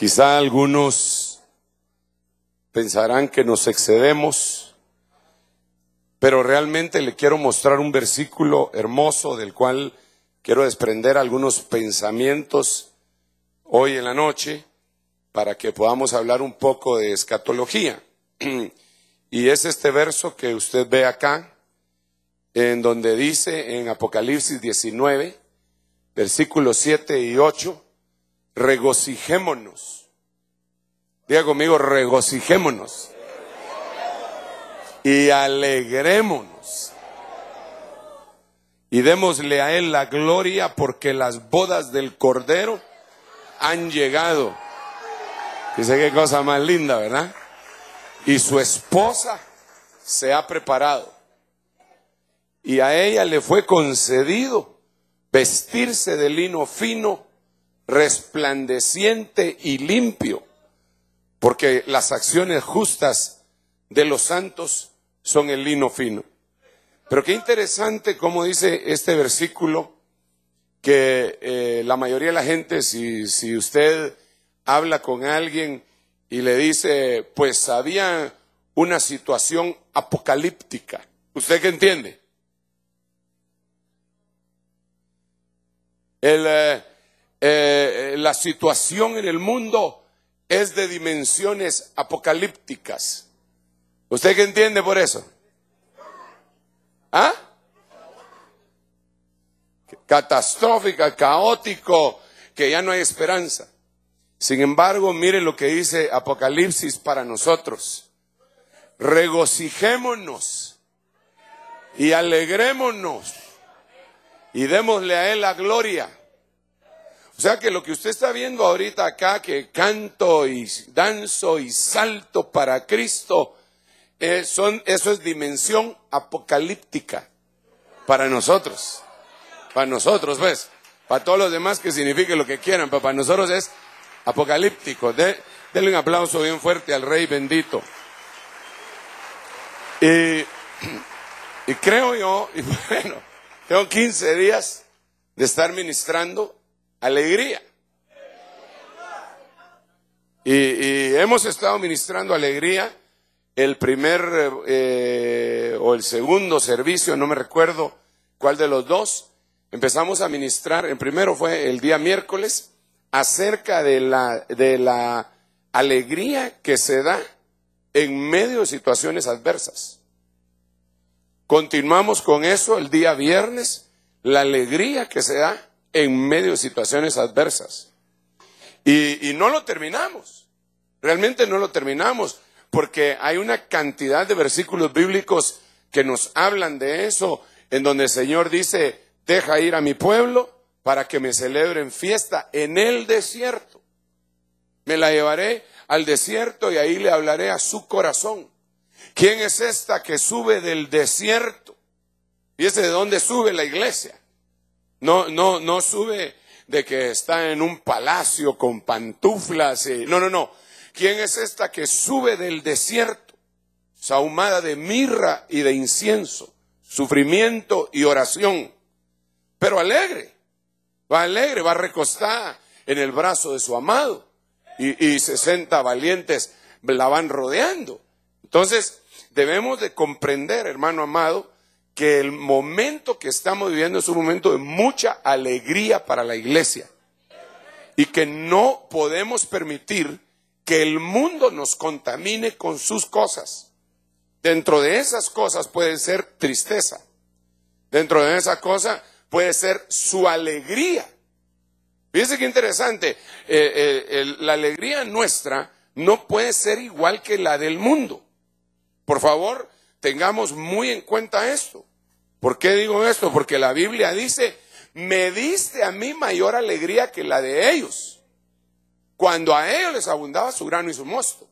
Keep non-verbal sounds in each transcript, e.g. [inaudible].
Quizá algunos pensarán que nos excedemos, pero realmente le quiero mostrar un versículo hermoso del cual quiero desprender algunos pensamientos hoy en la noche para que podamos hablar un poco de escatología. [clears throat] Y es este verso que usted ve acá, en donde dice en Apocalipsis 19, versículos 7 y 8, regocijémonos. Diga conmigo, regocijémonos. Y alegrémonos. Y démosle a Él la gloria porque las bodas del Cordero han llegado. Dice qué cosa más linda, ¿verdad? Y su esposa se ha preparado. Y a ella le fue concedido vestirse de lino fino resplandeciente y limpio, porque las acciones justas de los santos son el lino fino. Pero qué interesante como dice este versículo, que eh, la mayoría de la gente, si, si usted habla con alguien y le dice, pues había una situación apocalíptica, ¿usted qué entiende? El, eh, eh, la situación en el mundo es de dimensiones apocalípticas. ¿Usted qué entiende por eso? ¿Ah? Catastrófica, caótico, que ya no hay esperanza. Sin embargo, mire lo que dice Apocalipsis para nosotros. Regocijémonos y alegrémonos y démosle a Él la gloria o sea que lo que usted está viendo ahorita acá, que canto y danzo y salto para Cristo, eh, son, eso es dimensión apocalíptica para nosotros. Para nosotros, pues. Para todos los demás que signifique lo que quieran, pero para nosotros es apocalíptico. De, denle un aplauso bien fuerte al Rey bendito. Y, creo yo, y [laughs] bueno, tengo 15 días de estar ministrando alegría. Y, hemos estado ministrando alegría el primer eh, o el segundo servicio, no me recuerdo cuál de los dos. Empezamos a ministrar, el primero fue el día miércoles, acerca de la, de la alegría que se da en medio de situaciones adversas. Continuamos con eso el día viernes, la alegría que se da en medio de situaciones adversas. Y, no lo terminamos, realmente no lo terminamos, porque hay una cantidad de versículos bíblicos que nos hablan de eso, en donde el Señor dice, deja ir a mi pueblo para que me celebren fiesta en el desierto. Me la llevaré al desierto y ahí le hablaré a su corazón. ¿Quién es esta que sube del desierto? Y ese de dónde sube la iglesia no, no, no sube de que está en un palacio con pantuflas. Y... No, no, no. ¿Quién es esta que sube del desierto, sahumada de mirra y de incienso, sufrimiento y oración? Pero alegre, va alegre, va recostada en el brazo de su amado y, y 60 valientes la van rodeando. Entonces, debemos de comprender, hermano amado, que el momento que estamos viviendo es un momento de mucha alegría para la iglesia y que no podemos permitir que el mundo nos contamine con sus cosas. Dentro de esas cosas puede ser tristeza, dentro de esa cosa puede ser su alegría. Fíjense qué interesante, eh, eh, la alegría nuestra no puede ser igual que la del mundo. Por favor, tengamos muy en cuenta esto. ¿Por qué digo esto? Porque la Biblia dice, me diste a mí mayor alegría que la de ellos, cuando a ellos les abundaba su grano y su mosto.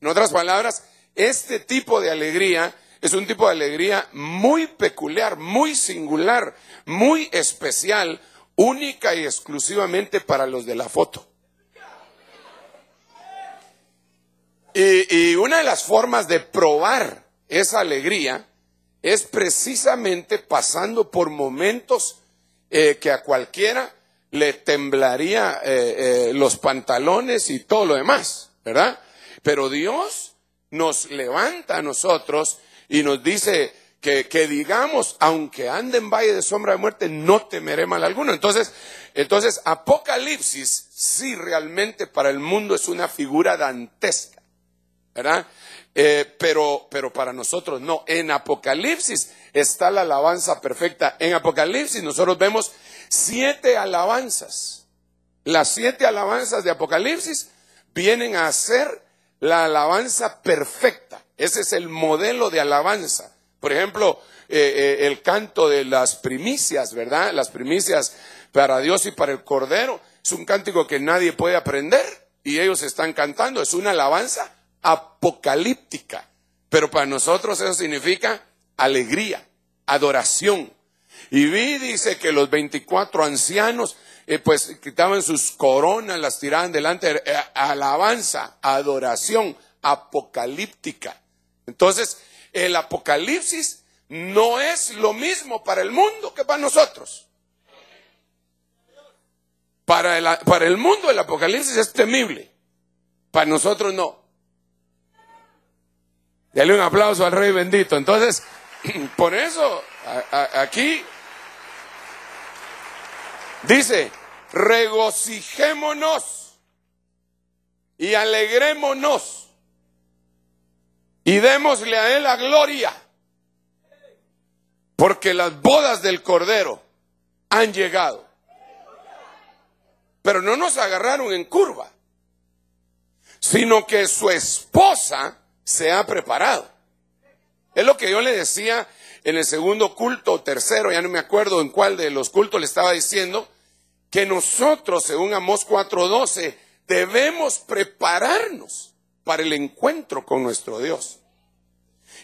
En otras palabras, este tipo de alegría es un tipo de alegría muy peculiar, muy singular, muy especial, única y exclusivamente para los de la foto. Y, y una de las formas de probar esa alegría es precisamente pasando por momentos eh, que a cualquiera le temblaría eh, eh, los pantalones y todo lo demás, ¿verdad? Pero Dios nos levanta a nosotros y nos dice que, que, digamos, aunque ande en valle de sombra de muerte, no temeré mal alguno. Entonces, entonces, Apocalipsis sí realmente para el mundo es una figura dantesca, ¿verdad? Eh, pero, para nosotros no. En Apocalipsis está la alabanza perfecta. En Apocalipsis nosotros vemos siete alabanzas. Las siete alabanzas de Apocalipsis vienen a ser la alabanza perfecta. Ese es el modelo de alabanza. Por ejemplo, eh, eh, el canto de las primicias, ¿verdad? Las primicias para Dios y para el Cordero. Es un cántico que nadie puede aprender y ellos están cantando. Es una alabanza apocalíptica, pero para nosotros eso significa alegría, adoración. Y vi, dice, que los 24 ancianos, eh, pues quitaban sus coronas, las tiraban delante, eh, alabanza, adoración, apocalíptica. Entonces, el apocalipsis no es lo mismo para el mundo que para nosotros. Para para el mundo el apocalipsis es temible, para nosotros no. Dale un aplauso al Rey bendito. Entonces, [clears throat] por eso, aquí dice, regocijémonos y alegrémonos y démosle a Él la gloria, porque las bodas del Cordero han llegado. Pero no nos agarraron en curva, sino que su esposa se ha preparado. Es lo que yo le decía en el segundo culto, tercero, ya no me acuerdo en cuál de los cultos le estaba diciendo, que nosotros, según Amós 4:12, debemos prepararnos para el encuentro con nuestro Dios.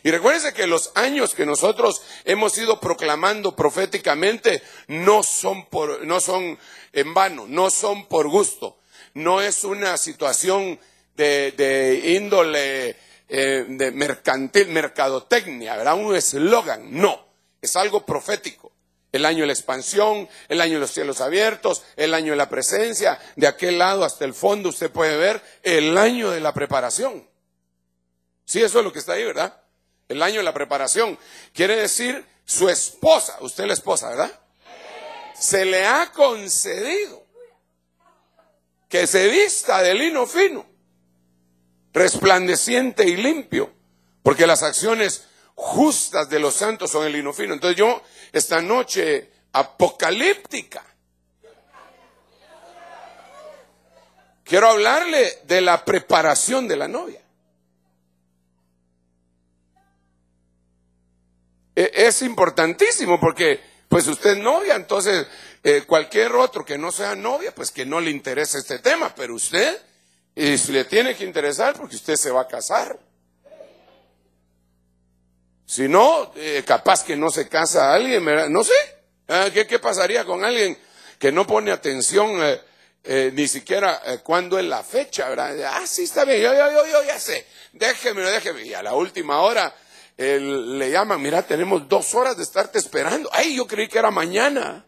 Y recuérdense que los años que nosotros hemos ido proclamando proféticamente no son, por, no son en vano, no son por gusto, no es una situación de índole eh, de mercantil, mercadotecnia, ¿verdad? Un eslogan, no, es algo profético. El año de la expansión, el año de los cielos abiertos, el año de la presencia, de aquel lado hasta el fondo usted puede ver el año de la preparación. Sí, eso es lo que está ahí, ¿verdad? El año de la preparación. Quiere decir su esposa, usted la esposa, ¿verdad? Se le ha concedido que se vista de lino fino resplandeciente y limpio, porque las acciones justas de los santos son el lino fino. Entonces yo, esta noche apocalíptica, quiero hablarle de la preparación de la novia. E, es importantísimo porque, pues usted es novia, entonces eh, cualquier otro que no sea novia, pues que no le interese este tema, pero usted y si le tiene que interesar, porque usted se va a casar. Si no, eh, capaz que no se casa a alguien, ¿verdad? no sé. Ah, ¿Qué, pasaría con alguien que no pone atención eh, eh, ni siquiera cuando es la fecha, verdad? Ah, sí, está bien, yo, ya sé. Déjeme, déjeme. Y a la última hora le llaman, mira, tenemos dos horas de estarte esperando. Ay, yo creí que era mañana.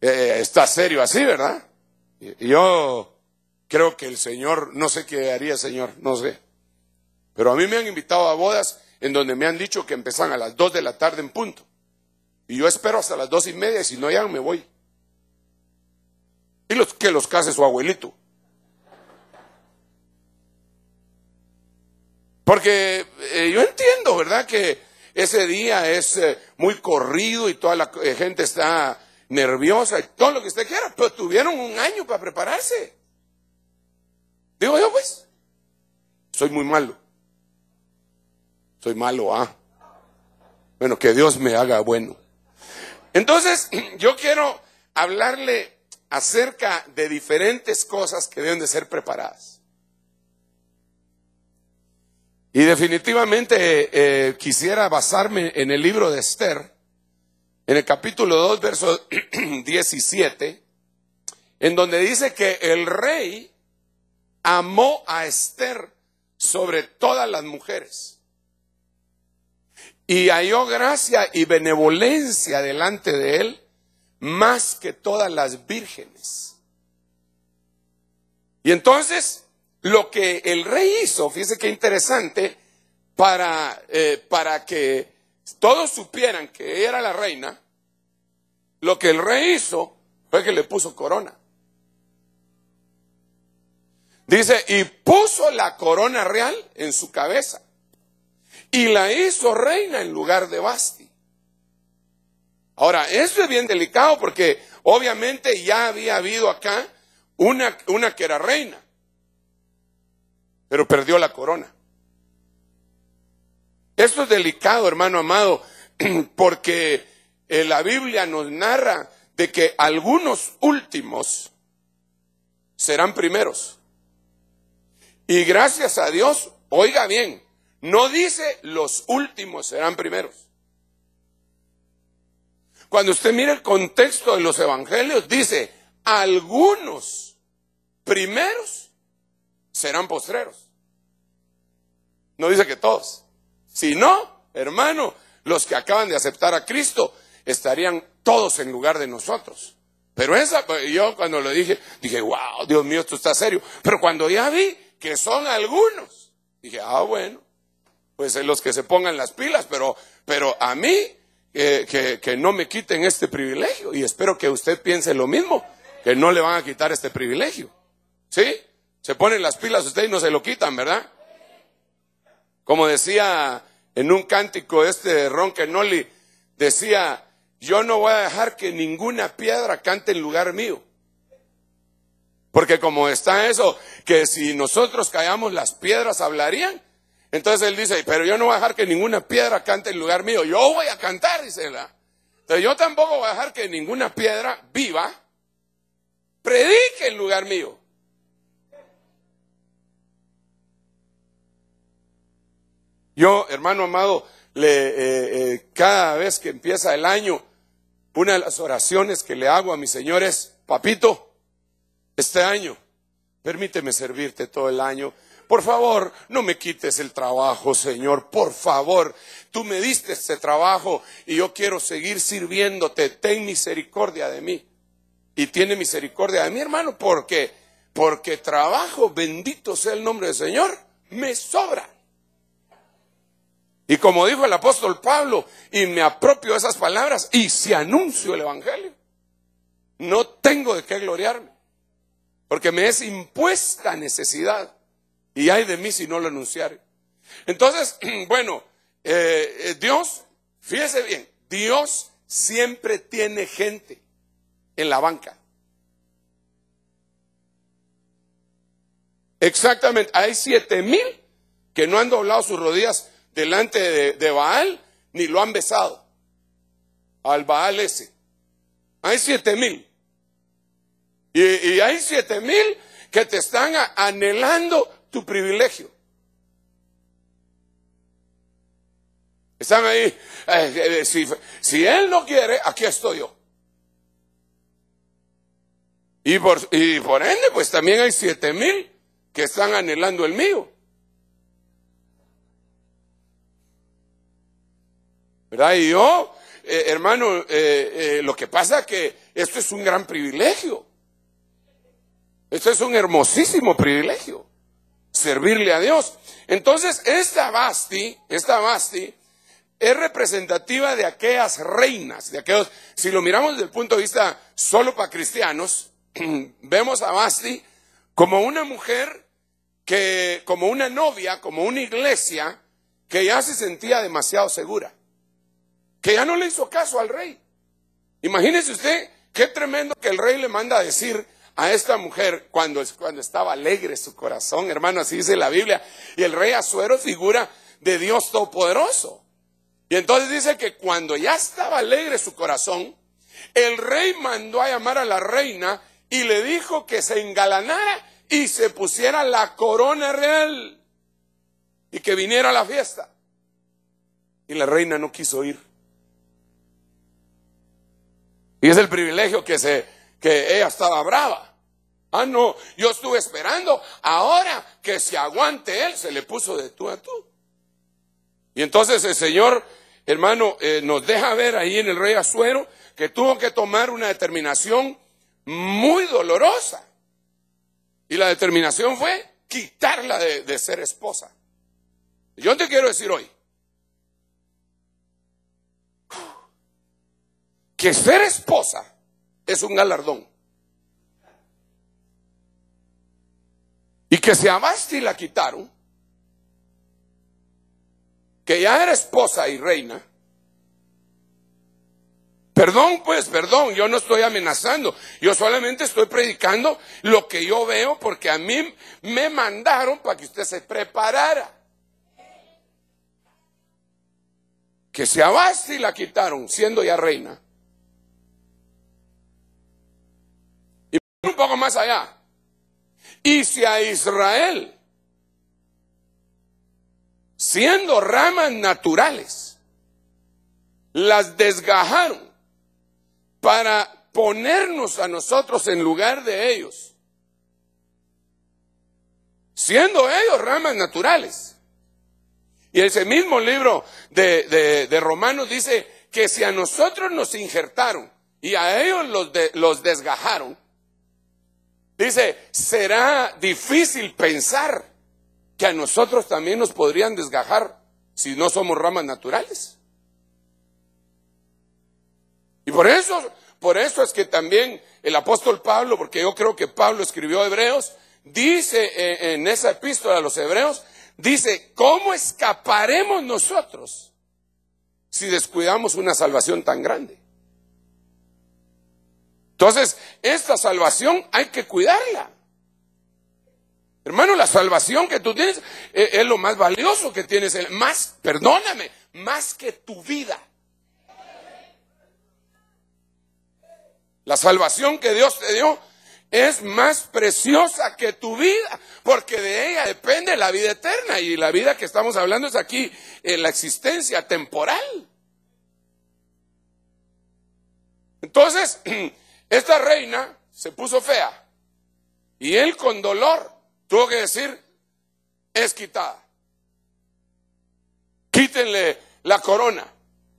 Eh, eh, está serio así, ¿verdad? yo creo que el Señor, no sé qué haría el Señor, no sé. Pero a mí me han invitado a bodas en donde me han dicho que empezan a las 2 de la tarde en punto. Y yo espero hasta las dos y media y si no ya me voy. Y los, que los case su abuelito. Porque eh, yo entiendo, ¿verdad? Que ese día es eh, muy corrido y toda la gente está nerviosa, y todo lo que usted quiera, pero tuvieron un año para prepararse. Digo yo, pues, soy muy malo. Soy malo, ah. Bueno, que Dios me haga bueno. Entonces, [clears throat] yo quiero hablarle acerca de diferentes cosas que deben de ser preparadas. Y definitivamente eh, eh, quisiera basarme en el libro de Esther en el capítulo 2, verso 17, [clears throat] en donde dice que el rey amó a Esther sobre todas las mujeres y halló gracia y benevolencia delante de él más que todas las vírgenes. Y entonces, lo que el rey hizo, fíjese qué interesante, para, eh, para que todos supieran que era la reina, lo que el rey hizo fue que le puso corona. Dice, y puso la corona real en su cabeza y la hizo reina en lugar de Basti. Ahora, esto es bien delicado porque obviamente ya había habido acá una, una que era reina, pero perdió la corona. Esto es delicado, hermano amado, [clears throat] porque eh, la Biblia nos narra de que algunos últimos serán primeros. Y gracias a Dios, oiga bien, no dice los últimos serán primeros. Cuando usted mira el contexto de los evangelios, dice, algunos primeros serán postreros. No dice que todos. Si no, hermano, los que acaban de aceptar a Cristo estarían todos en lugar de nosotros. Pero esa, yo cuando lo dije, dije, wow, Dios mío, esto está serio. Pero cuando ya vi que son algunos, dije, ah, bueno, pues los que se pongan las pilas, pero, pero a mí eh, que, que, no me quiten este privilegio. Y espero que usted piense lo mismo, que no le van a quitar este privilegio. ¿Sí? Se ponen las pilas usted y no se lo quitan, ¿verdad? Como decía en un cántico este de Ron Kenoli decía, yo no voy a dejar que ninguna piedra cante en lugar mío. Porque como está eso, que si nosotros callamos las piedras hablarían. Entonces él dice, pero yo no voy a dejar que ninguna piedra cante en lugar mío. Yo voy a cantar, dice la. Entonces yo tampoco voy a dejar que ninguna piedra viva predique en lugar mío. Yo, hermano amado, le, eh, eh, cada vez que empieza el año, una de las oraciones que le hago a Señor señores, papito, este año, permíteme servirte todo el año. Por favor, no me quites el trabajo, Señor. Por favor, tú me diste este trabajo y yo quiero seguir sirviéndote. Ten misericordia de mí. Y tiene misericordia de mí, hermano, porque porque trabajo, bendito sea el nombre del Señor, me sobra. Y como dijo el apóstol Pablo, y me apropio de esas palabras, y si anuncio el Evangelio, no tengo de qué gloriarme, porque me es impuesta necesidad, y hay de mí si no lo anunciaré. Entonces, [clears throat] bueno, eh, eh, Dios, fíjese bien, Dios siempre tiene gente en la banca. Exactamente, hay siete mil que no han doblado sus rodillas delante de, Baal, ni lo han besado. Al Baal ese. Hay siete mil. Y, hay siete mil que te están anhelando tu privilegio. Están ahí. Eh, eh, eh, si, él no quiere, aquí estoy yo. Y por, y por ende, pues también hay siete mil que están anhelando el mío. ¿Verdad? Y yo, eh, hermano, eh, eh, lo que pasa es que esto es un gran privilegio. Esto es un hermosísimo privilegio. Servirle a Dios. Entonces, esta Basti, esta Basti, es representativa de aquellas reinas, de aquellos, si lo miramos desde el punto de vista solo para cristianos, [clears throat] vemos a Basti como una mujer que, como una novia, como una iglesia, que ya se sentía demasiado segura que ya no le hizo caso al rey. Imagínese usted qué tremendo que el rey le manda a decir a esta mujer cuando, cuando estaba alegre su corazón, hermano, así dice la Biblia. Y el rey Azuero figura de Dios Todopoderoso. Y entonces dice que cuando ya estaba alegre su corazón, el rey mandó a llamar a la reina y le dijo que se engalanara y se pusiera la corona real y que viniera a la fiesta. Y la reina no quiso ir. Y es el privilegio que, se, que ella estaba brava. Ah, no, yo estuve esperando. Ahora que se aguante él, se le puso de tú a tú. Y entonces el Señor, hermano, eh, nos deja ver ahí en el rey Azuero que tuvo que tomar una determinación muy dolorosa. Y la determinación fue quitarla de, de ser esposa. Yo te quiero decir hoy, que ser esposa es un galardón. Y que se abaste y la quitaron, que ya era esposa y reina, Perdón, pues, perdón, yo no estoy amenazando, yo solamente estoy predicando lo que yo veo porque a mí me mandaron para que usted se preparara. Que se abaste y la quitaron siendo ya reina. poco más allá. Y si a Israel, siendo ramas naturales, las desgajaron para ponernos a nosotros en lugar de ellos, siendo ellos ramas naturales. Y ese mismo libro de, Romanos dice que si a nosotros nos injertaron y a ellos los, los desgajaron, Dice, será difícil pensar que a nosotros también nos podrían desgajar si no somos ramas naturales. Y por eso, por eso es que también el apóstol Pablo, porque yo creo que Pablo escribió a Hebreos, dice en esa epístola a los Hebreos, dice, ¿cómo escaparemos nosotros si descuidamos una salvación tan grande? Entonces, esta salvación hay que cuidarla. Hermano, la salvación que tú tienes eh, es, lo más valioso que tienes, más, perdóname, más que tu vida. La salvación que Dios te dio es más preciosa que tu vida, porque de ella depende la vida eterna y la vida que estamos hablando es aquí, la existencia temporal. Entonces, [clears throat] Esta reina se puso fea y él con dolor tuvo que decir, es quitada. Quítenle la corona.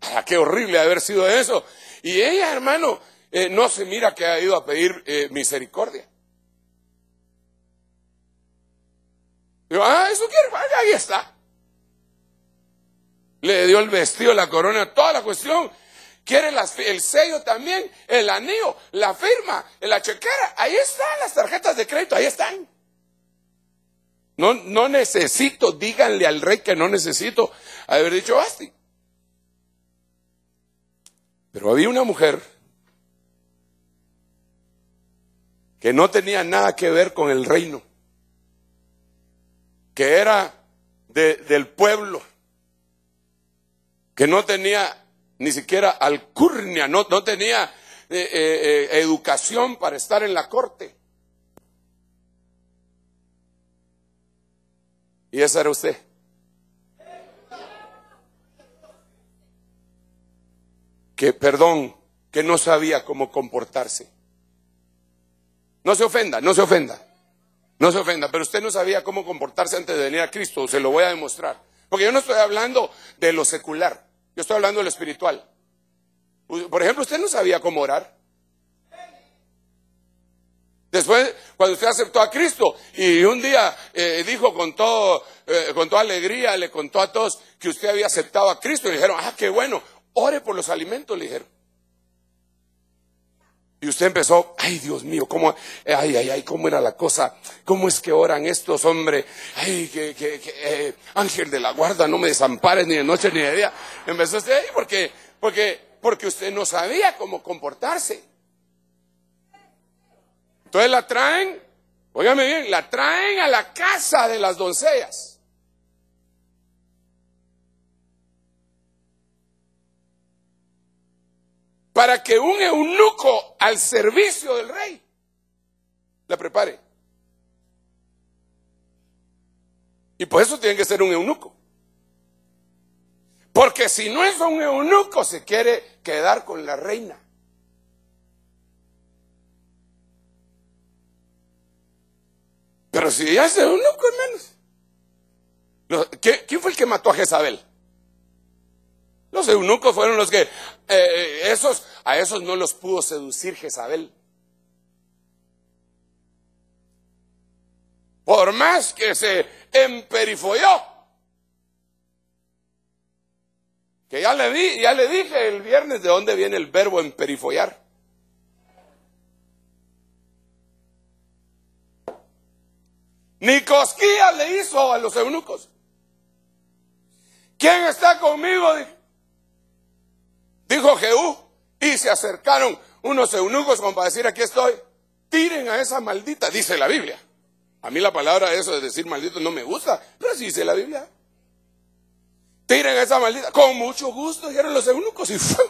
Ah, qué horrible haber sido eso. Y ella, hermano, eh, no se mira que ha ido a pedir eh, misericordia. Yo, ah, eso quiere, ahí está. Le dio el vestido, la corona, toda la cuestión quiere el sello también, el anillo, la firma, la chequera. Ahí están las tarjetas de crédito, ahí están. No, no necesito, díganle al rey que no necesito haber dicho basti. Pero había una mujer que no tenía nada que ver con el reino, que era del pueblo, que no tenía ni siquiera alcurnia, no, no tenía eh, eh, eh, educación para estar en la corte. Y esa era usted. Que, perdón, que no sabía cómo comportarse. No se ofenda, no se ofenda. No se ofenda, pero usted no sabía cómo comportarse antes de venir a Cristo, se lo voy a demostrar. Porque yo no estoy hablando de lo secular. Yo estoy hablando de lo espiritual. Por ejemplo, usted no sabía cómo orar. Después, cuando usted aceptó a Cristo y un día eh, dijo con, todo, eh, con toda alegría, le contó a todos que usted había aceptado a Cristo, y le dijeron, ah, qué bueno, ore por los alimentos, le dijeron. Y usted empezó, ay Dios mío, cómo, ay, ay, ay, cómo era la cosa, cómo es que oran estos hombres, ay, que, que, eh, ángel de la guarda, no me desampares ni de noche ni de día. Empezó usted ahí porque, porque, porque usted no sabía cómo comportarse. Entonces la traen, óigame bien, la traen a la casa de las doncellas. para que un eunuco al servicio del rey la prepare. Y por eso tiene que ser un eunuco. Porque si no es un eunuco, se quiere quedar con la reina. Pero si ya es eunuco, hermanos. ¿Quién fue el que mató a Jezabel? Los eunucos fueron los que, eh, eh, esos, a esos no los pudo seducir Jezabel. Por más que se emperifolló. Que ya le, di, ya le dije el viernes de dónde viene el verbo emperifollar. Ni le hizo a los eunucos. ¿Quién está conmigo? Dijo Jehú, y se acercaron unos eunucos como para decir, aquí estoy, tiren a esa maldita, dice la Biblia. A mí la palabra eso de decir maldito no me gusta, pero sí dice la Biblia. Tiren a esa maldita, con mucho gusto, dijeron los eunucos y fue.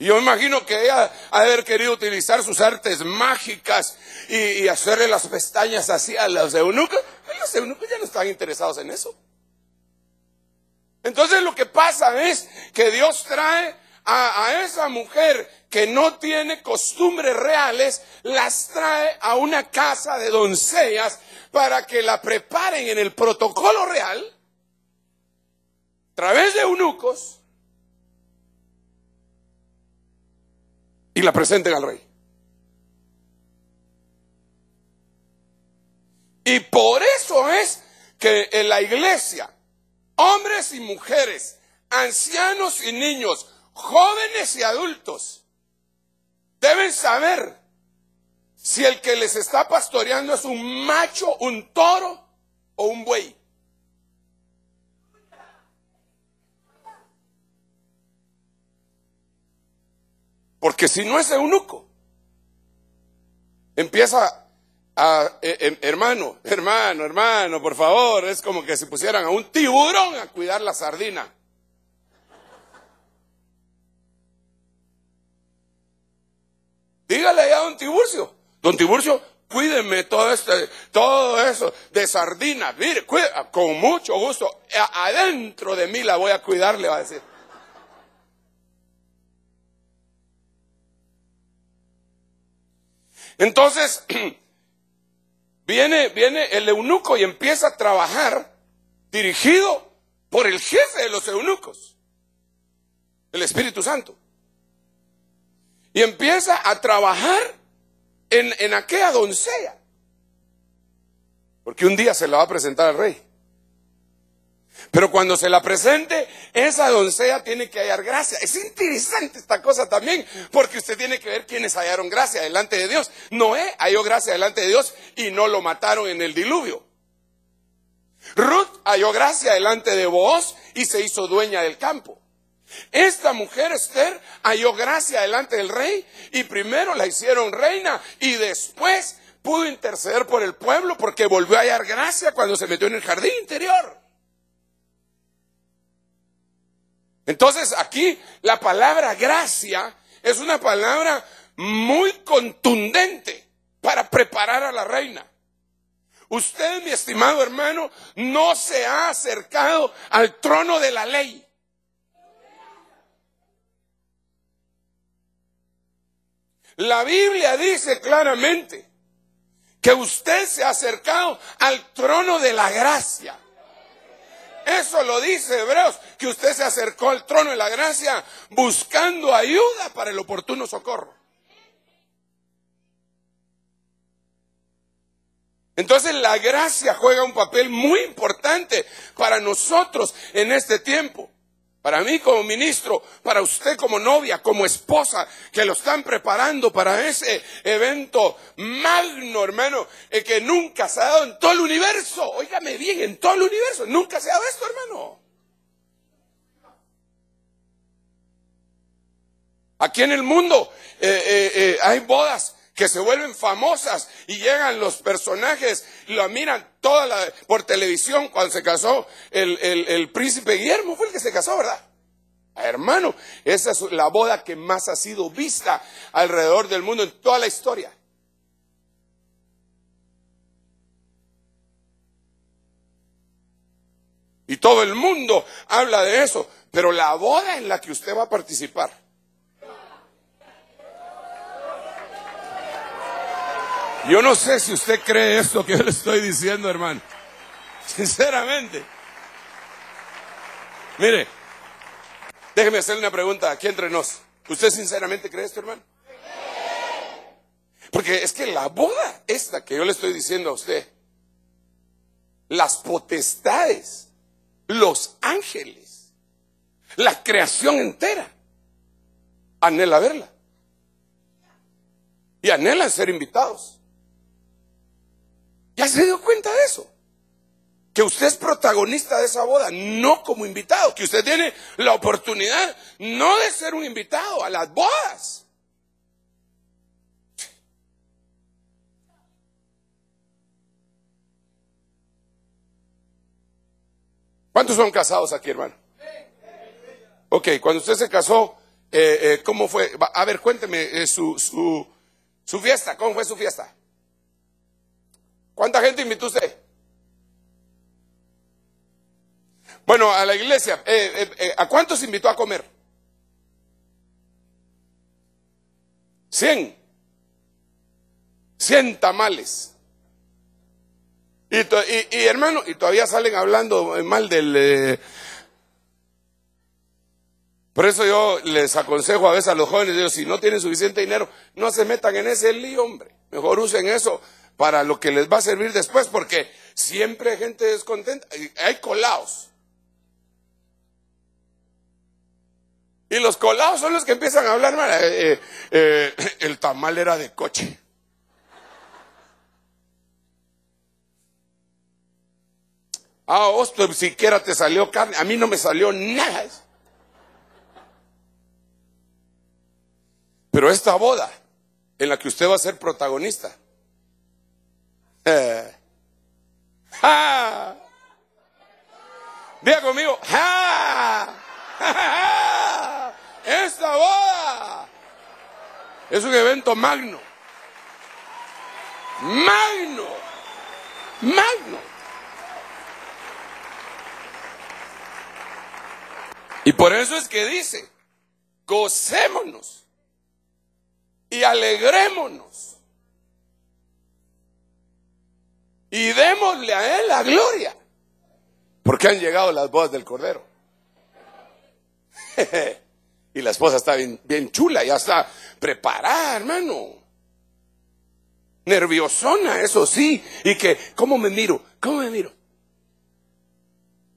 yo imagino que ella haber querido utilizar sus artes mágicas y, hacerle las pestañas así a los eunucos. Los eunucos ya no están interesados en eso. Entonces lo que pasa es que Dios trae a, esa mujer que no tiene costumbres reales, las trae a una casa de doncellas para que la preparen en el protocolo real, a través de eunucos, y la presenten al rey. Y por eso es que en la iglesia hombres y mujeres, ancianos y niños, jóvenes y adultos, deben saber si el que les está pastoreando es un macho, un toro o un buey. Porque si no es eunuco, empieza eh, em, hermano, hermano, hermano, por favor, es como que se pusieran a un tiburón a cuidar la sardina. Dígale ya a don Tiburcio, don Tiburcio, cuídeme todo, este, todo eso de sardina. mire, ah, con mucho gusto, eh, adentro de mí la voy a cuidar, le va a decir. Entonces, [clears throat] Viene, el eunuco y empieza a trabajar dirigido por el jefe de los eunucos, el Espíritu Santo. Y empieza a trabajar en, en aquella doncella. Porque un día se la va a presentar al rey. Pero cuando se la presente, esa doncella tiene que hallar gracia. Es interesante esta cosa también, porque usted tiene que ver quiénes hallaron gracia delante de Dios. Noé halló gracia delante de Dios y no lo mataron en el diluvio. Ruth halló gracia delante de Vos y se hizo dueña del campo. Esta mujer Esther halló gracia delante del rey y primero la hicieron reina y después pudo interceder por el pueblo porque volvió a hallar gracia cuando se metió en el jardín interior. Entonces aquí la palabra gracia es una palabra muy contundente para preparar a la reina. Usted, mi estimado hermano, no se ha acercado al trono de la ley. La Biblia dice claramente que usted se ha acercado al trono de la gracia. Eso lo dice Hebreos, que usted se acercó al trono de la gracia buscando ayuda para el oportuno socorro. Entonces la gracia juega un papel muy importante para nosotros en este tiempo para mí como ministro, para usted como novia, como esposa, que lo están preparando para ese evento magno, hermano, eh, que nunca se ha dado en todo el universo. Óigame bien, en todo el universo, nunca se ha dado esto, hermano. Aquí en el mundo eh, eh, hay bodas que se vuelven famosas y llegan los personajes y la miran toda la, por televisión cuando se casó el, el príncipe Guillermo, fue el que se casó, ¿verdad? Ah, hermano, esa es la boda que más ha sido vista alrededor del mundo en toda la historia. Y todo el mundo habla de eso, pero la boda en la que usted va a participar Yo no sé si usted cree esto que yo le estoy diciendo, hermano. Sinceramente. Mire, déjeme hacerle una pregunta aquí entre nosotros ¿Usted sinceramente cree esto, hermano? Porque es que la boda esta que yo le estoy diciendo a usted, las potestades, los ángeles, la creación entera, anhela verla. Y anhelan ser invitados. ¿Ya se dio cuenta de eso? Que usted es protagonista de esa boda, no como invitado, que usted tiene la oportunidad no de ser un invitado a las bodas. ¿Cuántos son casados aquí, hermano? Ok, cuando usted se casó, eh, eh, ¿cómo fue? A ver, cuénteme eh, su, su, su fiesta, ¿cómo fue su fiesta? ¿Cuánta gente invitó usted? Bueno, a la iglesia, eh, eh, eh, ¿a cuántos invitó a comer? Cien. Cien tamales. Y, hermano, y todavía salen hablando mal del... Por eso yo les aconsejo a veces a los jóvenes, digo, si no tienen suficiente dinero, no se metan en ese lío, hombre. Mejor usen eso para lo que les va a servir después, porque siempre hay gente descontenta, hay colados. Y los colados son los que empiezan a hablar, mal. Eh, eh, eh, el tamal era de coche. Ah, hostia, pues, siquiera te salió carne, a mí no me salió nada. Pero esta boda en la que usted va a ser protagonista, [laughs] ¡Ja! Diga conmigo, ¡Ja! ¡Ja, [laughs] ja! ¡Esta boda! Es un evento magno. Magno. Magno. Y por eso es que dice, gocémonos y alegrémonos y démosle a Él la gloria. Porque han llegado las bodas del Cordero. [laughs] y la esposa está bien, chula, ya está preparada, hermano. Nerviosona, eso sí. Y que, ¿cómo me miro? ¿Cómo me miro?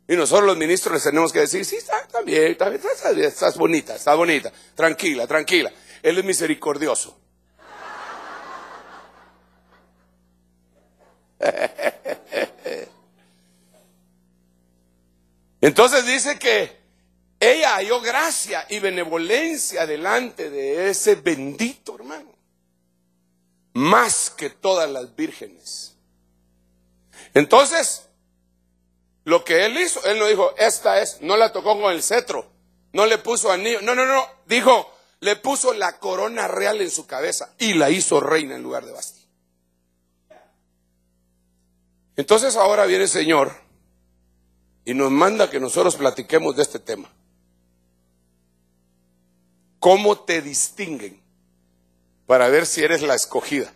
Y nosotros los ministros les tenemos que decir, sí, está, también, bien, está bien, estás, bonita, está bonita, tranquila, tranquila. Él es misericordioso. [laughs] Entonces dice que ella halló gracia y benevolencia delante de ese bendito hermano, más que todas las vírgenes. Entonces, lo que él hizo, él no dijo, esta es, no la tocó con el cetro, no le puso anillo, no, no, no, dijo, le puso la corona real en su cabeza y la hizo reina en lugar de Basti. Entonces ahora viene el Señor y nos manda que nosotros platiquemos de este tema. ¿Cómo te distinguen para ver si eres la escogida?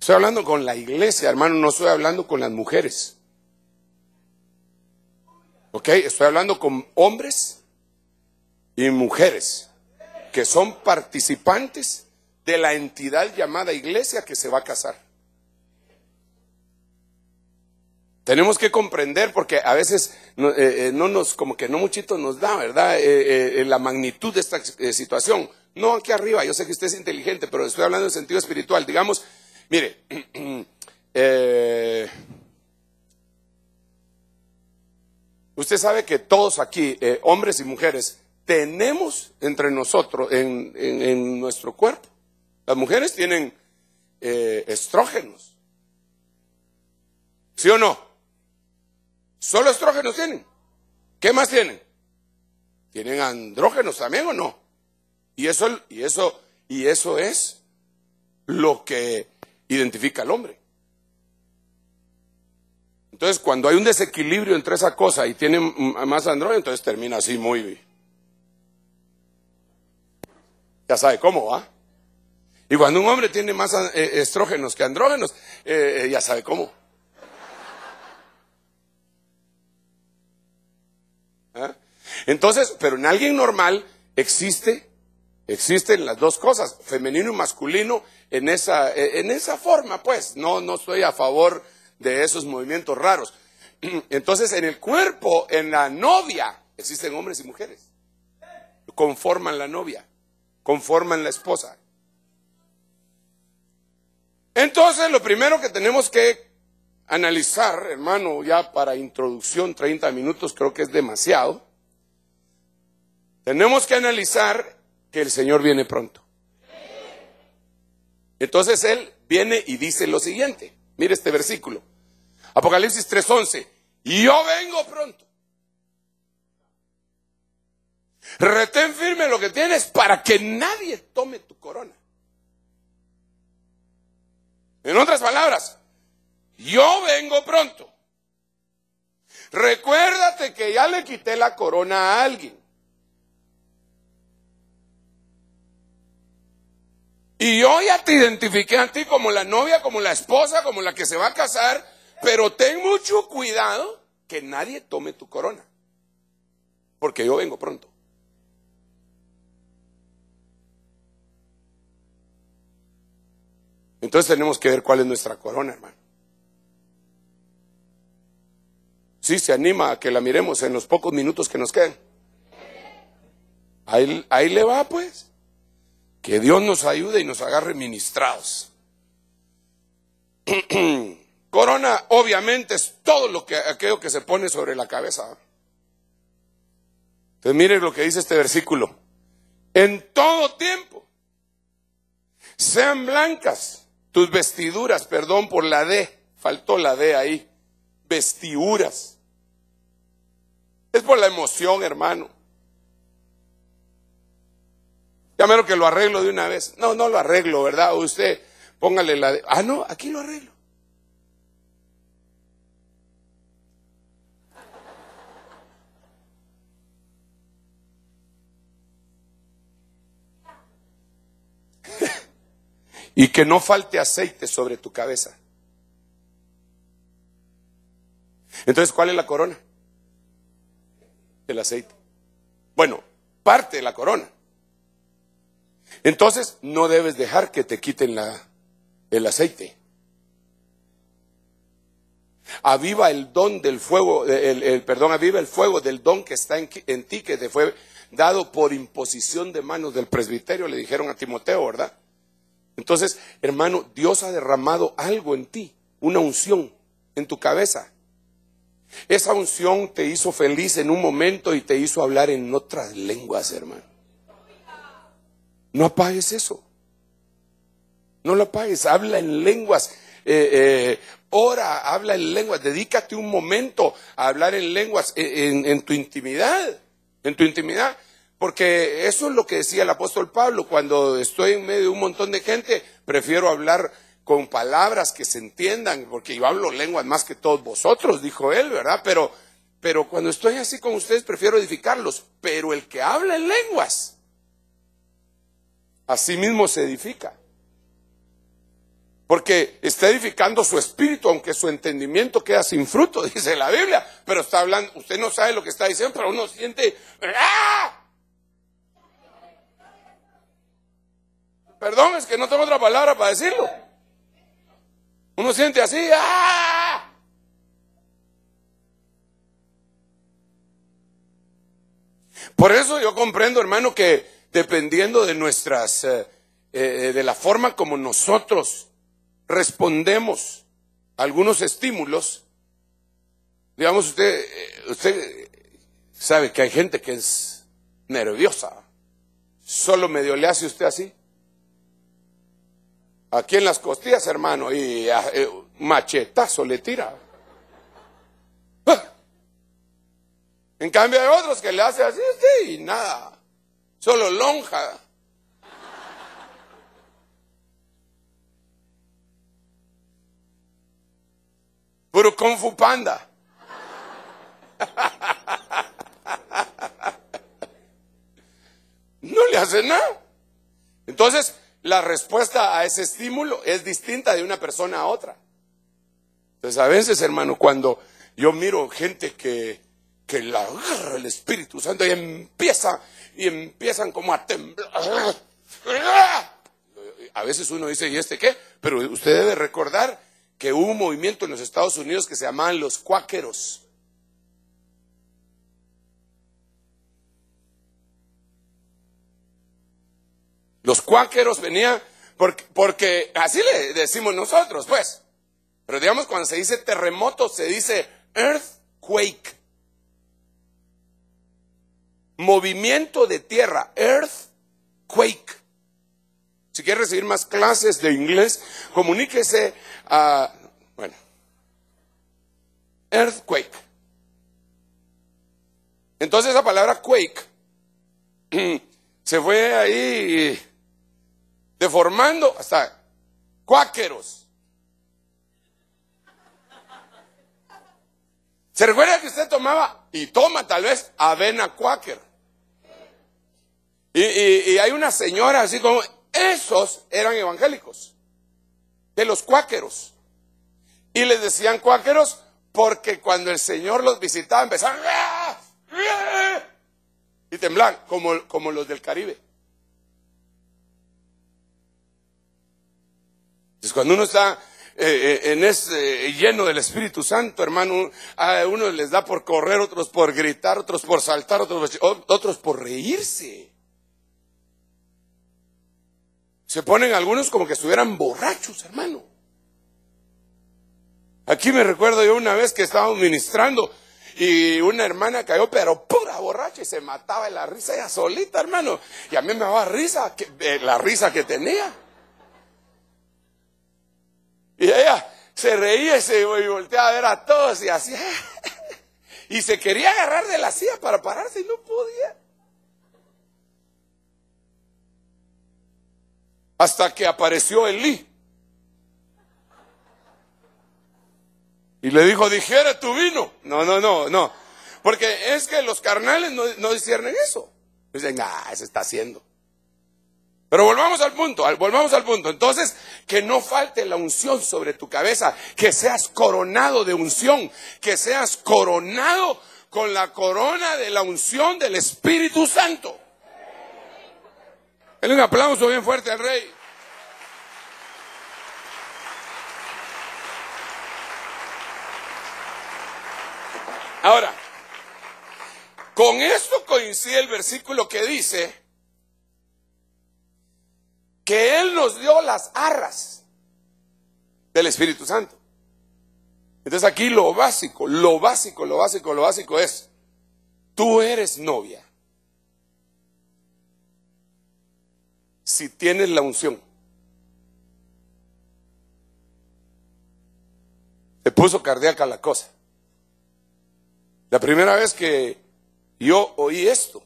Estoy hablando con la iglesia, hermano, no estoy hablando con las mujeres. ¿Ok? Estoy hablando con hombres y mujeres que son participantes de la entidad llamada iglesia que se va a casar. Tenemos que comprender porque a veces no, eh, eh, nos, como que no muchito nos da, ¿verdad? Eh, la magnitud de esta situación. No aquí arriba, yo sé que usted es inteligente, pero estoy hablando en sentido espiritual. Digamos, mire, [clears throat] usted sabe que todos aquí, hombres y mujeres, tenemos entre nosotros, en nuestro cuerpo, las mujeres tienen eh, estrógenos. ¿Sí o no? Solo estrógenos tienen. ¿Qué más tienen? ¿Tienen andrógenos también o no? Y eso, y eso, y eso es lo que identifica al hombre. Entonces, cuando hay un desequilibrio entre esa cosa y tienen más andrógenos, entonces termina así muy. bien. Ya sabe cómo va. Y cuando un hombre tiene más eh, estrógenos que andrógenos, eh, eh, ya sabe cómo. ¿Ah? Entonces, pero en alguien normal existe, existen las dos cosas, femenino y masculino, en esa, en esa forma, pues. No, no estoy a favor de esos movimientos raros. [clears throat] Entonces, en el cuerpo, en la novia, existen hombres y mujeres. Conforman la novia, conforman la esposa. Entonces, lo primero que tenemos que analizar, hermano, ya para introducción, 30 minutos creo que es demasiado. Tenemos que analizar que el Señor viene pronto. Entonces Él viene y dice lo siguiente. Mire este versículo. Apocalipsis 3:11. Yo vengo pronto. Retén firme lo que tienes para que nadie tome tu corona. En otras palabras, yo vengo pronto. Recuérdate que ya le quité la corona a alguien. Y yo ya te identifiqué a ti como la novia, como la esposa, como la que se va a casar, pero ten mucho cuidado que nadie tome tu corona, porque yo vengo pronto. Entonces tenemos que ver cuál es nuestra corona, hermano. Sí, se anima a que la miremos en los pocos minutos que nos quedan. Ahí, ahí le va, pues. Que Dios nos ayude y nos agarre ministrados. [clears throat] corona, obviamente, es todo lo que, aquello que se pone sobre la cabeza. Entonces, miren lo que dice este versículo. En todo tiempo, sean blancas tus vestiduras, perdón por la D, faltó la D ahí, vestiduras. Es por la emoción, hermano. Ya menos que lo arreglo de una vez. No, no lo arreglo, ¿verdad? Usted póngale la D. Ah, no, aquí lo arreglo. y que no falte aceite sobre tu cabeza. Entonces, ¿cuál es la corona? El aceite. Bueno, parte de la corona. Entonces, no debes dejar que te quiten la, el aceite. Aviva el don del fuego, eh, el, perdón, aviva el fuego del don que está en ti, que te fue dado por imposición de manos del presbiterio, le dijeron a Timoteo, ¿verdad? Entonces, hermano, Dios ha derramado algo en ti, una unción en tu cabeza. Esa unción te hizo feliz en un momento y te hizo hablar en otras lenguas, hermano. No apagues eso. No lo apagues. Habla en lenguas. Eh, eh, ora, habla en lenguas. Dedícate un momento a hablar en lenguas eh, en tu intimidad. En tu intimidad. Porque eso es lo que decía el apóstol Pablo, cuando estoy en medio de un montón de gente, prefiero hablar con palabras que se entiendan, porque yo hablo lenguas más que todos vosotros, dijo él, ¿verdad? Pero, pero cuando estoy así con ustedes, prefiero edificarlos. Pero el que habla en lenguas, a sí mismo se edifica. Porque está edificando su espíritu, aunque su entendimiento queda sin fruto, [laughs] dice la Biblia. Pero está hablando, usted no sabe lo que está diciendo, pero uno siente, ¡ah! Perdón, es que no tengo otra palabra para decirlo. Uno siente así, ¡ah! Por eso yo comprendo, hermano, que dependiendo de nuestras, eh, eh, de la forma como nosotros respondemos a algunos estímulos, digamos usted, eh, usted sabe que hay gente que es nerviosa, solo medio le hace usted así aquí en las costillas, hermano, y ah, eh, machetazo le tira. ¡Ah! En cambio hay otros que le hacen así, y nada, solo lonja. Puro Kung Fu Panda. [laughs] No le hace nada. Entonces, la respuesta a ese estímulo es distinta de una persona a otra. Entonces a veces, hermano, cuando yo miro gente que, la agarra el Espíritu Santo y empieza, y empiezan como a temblar. A veces uno dice, ¿y este qué? Pero usted debe recordar que hubo un movimiento en los Estados Unidos que se llamaban los cuáqueros. Los cuáqueros venían porque, porque, así le decimos nosotros, pues. Pero digamos, cuando se dice terremoto, se dice earthquake. Movimiento de tierra, earthquake. Si quiere recibir más clases de inglés, comuníquese a, bueno, earthquake. Entonces esa palabra quake [clears throat] se fue ahí deformando hasta cuáqueros. ¿Se recuerda que usted tomaba y toma tal vez avena cuáquer? Y, y, hay una señora así como, esos eran evangélicos, de los cuáqueros. Y les decían cuáqueros porque cuando el Señor los visitaba empezaban ah, ah", y temblaban como, como los del Caribe. Entonces, cuando uno está eh, eh, en eh, lleno del Espíritu Santo, hermano, a uno les da por correr, otros por gritar, otros por saltar, otros, otros por reírse. Se ponen algunos como que estuvieran borrachos, hermano. Aquí me recuerdo yo una vez que estaba ministrando y una hermana cayó, pero pura borracha y se mataba de la risa ella solita, hermano. Y a mí me daba risa, la risa que tenía. Y ella se reía y se volteaba a ver a todos y así. [laughs] Y se quería agarrar de la silla para pararse y no podía. Hasta que apareció Elí. Y le dijo, dijera tu vino. No, no, no, no. Porque es que los carnales no, no disciernen eso. Dicen, ah, se está haciendo. Pero volvamos al punto, volvamos al punto. Entonces, que no falte la unción sobre tu cabeza, que seas coronado de unción, que seas coronado con la corona de la unción del Espíritu Santo. Denle un aplauso bien fuerte al rey. Ahora, con esto coincide el versículo que dice, que Él nos dio las arras del Espíritu Santo. Entonces aquí lo básico, lo básico, lo básico, lo básico es, tú eres novia si tienes la unción. Se puso cardíaca la cosa. La primera vez que yo oí esto,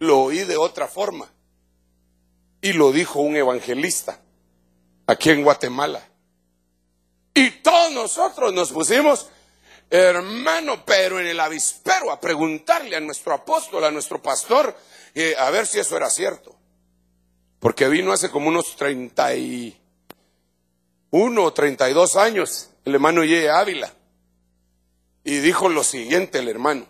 lo oí de otra forma. Y lo dijo un evangelista aquí en Guatemala. Y todos nosotros nos pusimos, hermano, pero en el avispero a preguntarle a nuestro apóstol, a nuestro pastor, eh, a ver si eso era cierto. Porque vino hace como unos 31 o 32 años el hermano Ye Ávila. Y dijo lo siguiente el hermano.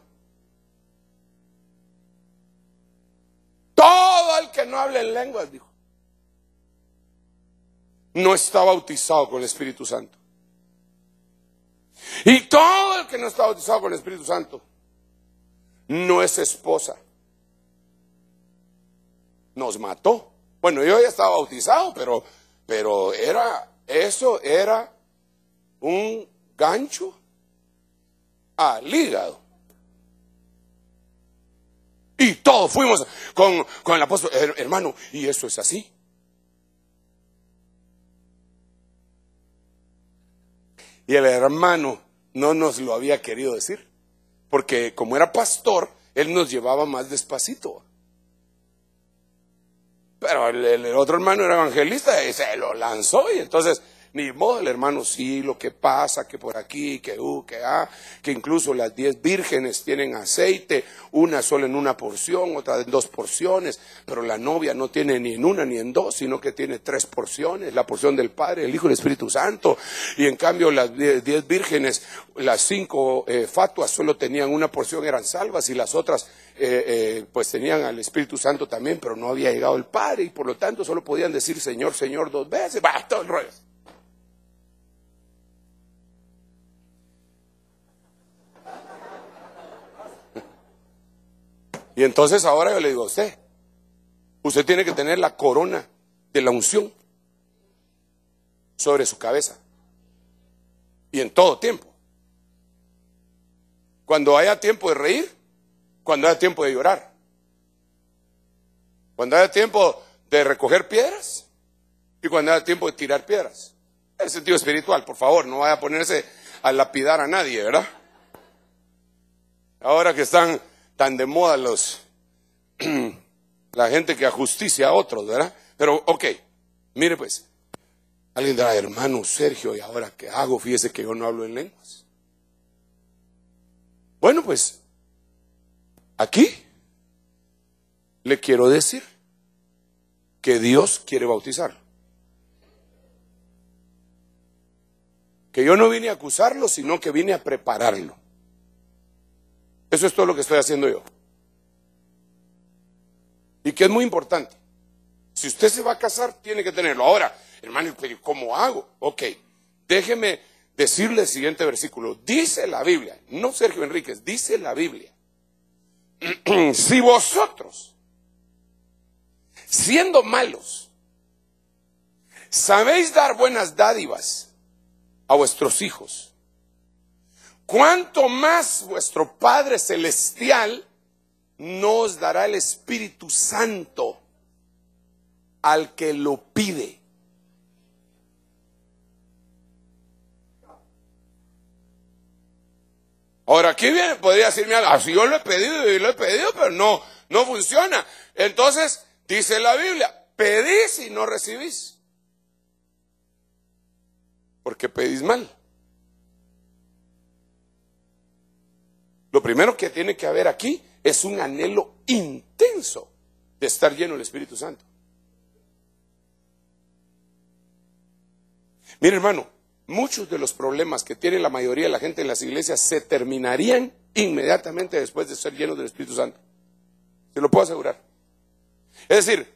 Todo el que no hable en lenguas, dijo, no está bautizado con el Espíritu Santo. Y todo el que no está bautizado con el Espíritu Santo no es esposa. Nos mató. Bueno, yo ya estaba bautizado, pero, pero era, eso era un gancho al hígado. Y todos fuimos con, el apóstol, hermano, y eso es así. Y el hermano no nos lo había querido decir, porque como era pastor, él nos llevaba más despacito. Pero el otro hermano era evangelista y se lo lanzó y entonces ni modo hermano, sí, lo que pasa, que por aquí, que U, uh, que A, ah, que incluso las diez vírgenes tienen aceite, una solo en una porción, otra en dos porciones, pero la novia no tiene ni en una ni en dos, sino que tiene tres porciones, la porción del Padre, el Hijo y el Espíritu Santo. Y en cambio las diez vírgenes, las cinco eh, fatuas solo tenían una porción, eran salvas, y las otras eh, eh, pues tenían al Espíritu Santo también, pero no había llegado el Padre y por lo tanto solo podían decir Señor, Señor dos veces. basta el rollo. Y entonces ahora yo le digo a usted, usted tiene que tener la corona de la unción sobre su cabeza. Y en todo tiempo. Cuando haya tiempo de reír, cuando haya tiempo de llorar, cuando haya tiempo de recoger piedras y cuando haya tiempo de tirar piedras. En el sentido espiritual, por favor, no vaya a ponerse a lapidar a nadie, ¿verdad? Ahora que están tan de moda los [clears throat] la gente que ajusticia a otros, ¿verdad? Pero, ok, mire pues, alguien dirá, hermano Sergio, ¿y ahora qué hago? Fíjese que yo no hablo en lenguas. Bueno, pues, aquí le quiero decir que Dios quiere bautizarlo. Que yo no vine a acusarlo, sino que vine a prepararlo. Eso es todo lo que estoy haciendo yo. Y que es muy importante. Si usted se va a casar, tiene que tenerlo. Ahora, hermano, ¿cómo hago? Ok, déjeme decirle el siguiente versículo. Dice la Biblia, no Sergio Enríquez, dice la Biblia. [clears throat] si vosotros, siendo malos, sabéis dar buenas dádivas a vuestros hijos, cuánto más vuestro Padre Celestial nos dará el Espíritu Santo al que lo pide. Ahora aquí viene, podría decirme, así ah, yo lo he pedido y lo he pedido, pero no, no funciona. Entonces, dice la Biblia, pedís y no recibís. Porque pedís mal. Lo primero que tiene que haber aquí es un anhelo intenso de estar lleno del Espíritu Santo. Mire hermano, muchos de los problemas que tiene la mayoría de la gente en las iglesias se terminarían inmediatamente después de ser llenos del Espíritu Santo. Se lo puedo asegurar. Es decir,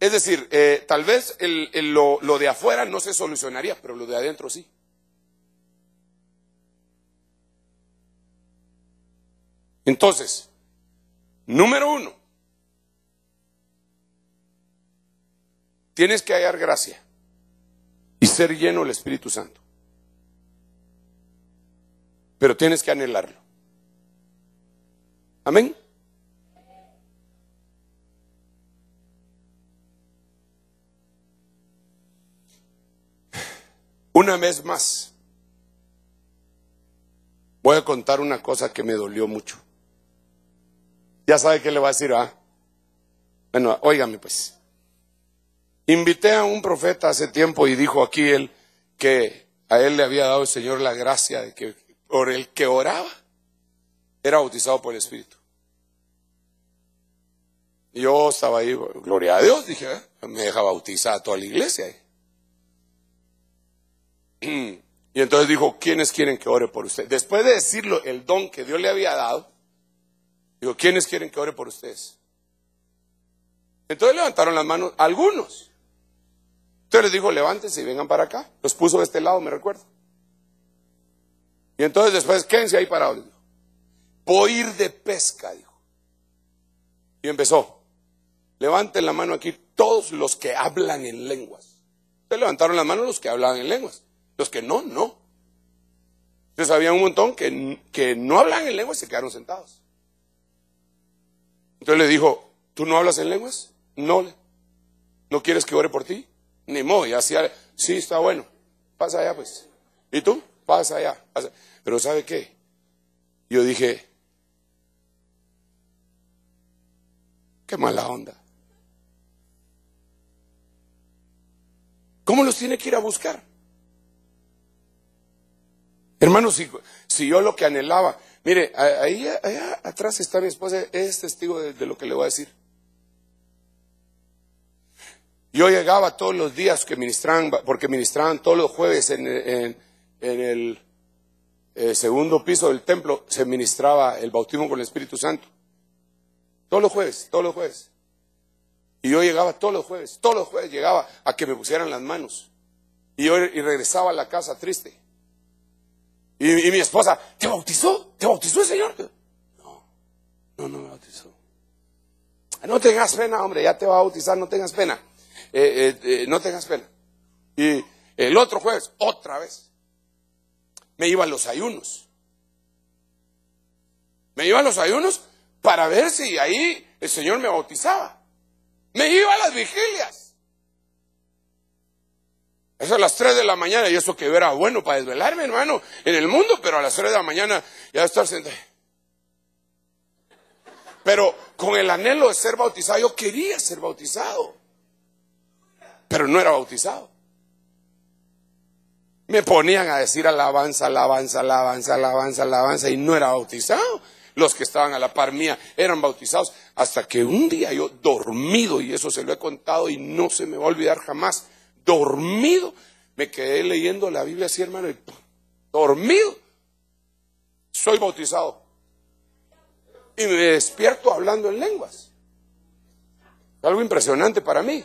es decir, eh, tal vez lo de afuera no se solucionaría, pero lo de adentro sí. Entonces, número uno, tienes que hallar gracia y ser lleno del Espíritu Santo. Pero tienes que anhelarlo. Amén. Una vez más, voy a contar una cosa que me dolió mucho. Ya sabe que le va a decir, ¿ah? Bueno, óigame pues. Invité a un profeta hace tiempo y dijo aquí él que a él le había dado el Señor la gracia de que por el que oraba era bautizado por el Espíritu. yo estaba ahí, gloria a Dios, dije, ah, me deja bautizar a toda la iglesia. [clears throat] Y entonces dijo, ¿quiénes quieren que ore por usted? Después de decirlo, el don que Dios le había dado, Digo, ¿quiénes quieren que ore por ustedes? Entonces levantaron las manos algunos. Entonces les dijo, levántense y vengan para acá. Los puso de este lado, me recuerdo. Y entonces después, quédense ahí parados. Dijo. Voy a ir de pesca, dijo. Y empezó. Levanten la mano aquí todos los que hablan en lenguas. Entonces levantaron las manos los que hablaban en lenguas. Los que no, no. Entonces había un montón que, que no Hablan en lenguas y se quedaron sentados. Entonces le dijo, ¿tú no hablas en lenguas? No. ¿No quieres que ore por ti? Ni modo. Y así, sí, está bueno. Pasa allá, pues. ¿Y tú? Pasa allá. Pero ¿sabe qué? Yo dije, qué mala onda. ¿Cómo los tiene que ir a buscar? Hermanos, si yo lo que anhelaba Mire, ahí atrás está mi esposa, es testigo de, lo que le voy a decir. Yo llegaba todos los días que ministraban, porque ministraban todos los jueves en, el eh, segundo piso del templo, se ministraba el bautismo con el Espíritu Santo. Todos los jueves, todos los jueves. Y yo llegaba todos los jueves, todos los jueves llegaba a que me pusieran las manos. Y yo y regresaba a la casa triste. Y, mi esposa, ¿te bautizó? ¿Te bautizó el Señor? No, no, no me bautizó. No tengas pena, hombre, ya te va a bautizar, no tengas pena. Eh, eh, eh, no tengas pena. Y el otro jueves, otra vez, me iba a los ayunos. Me iba a los ayunos para ver si ahí el Señor me bautizaba. Me iba a las vigilias a las 3 de la mañana y eso que era bueno para desvelarme, hermano, en el mundo, pero a las 3 de la mañana ya estar sentado. Pero con el anhelo de ser bautizado, yo quería ser bautizado, pero no era bautizado. Me ponían a decir alabanza, alabanza, alabanza, alabanza, alabanza y no era bautizado. Los que estaban a la par mía eran bautizados hasta que un día yo dormido, y eso se lo he contado y no se me va a olvidar jamás, dormido, me quedé leyendo la Biblia así, hermano, y dormido, soy bautizado. Y me despierto hablando en lenguas. Algo impresionante para mí.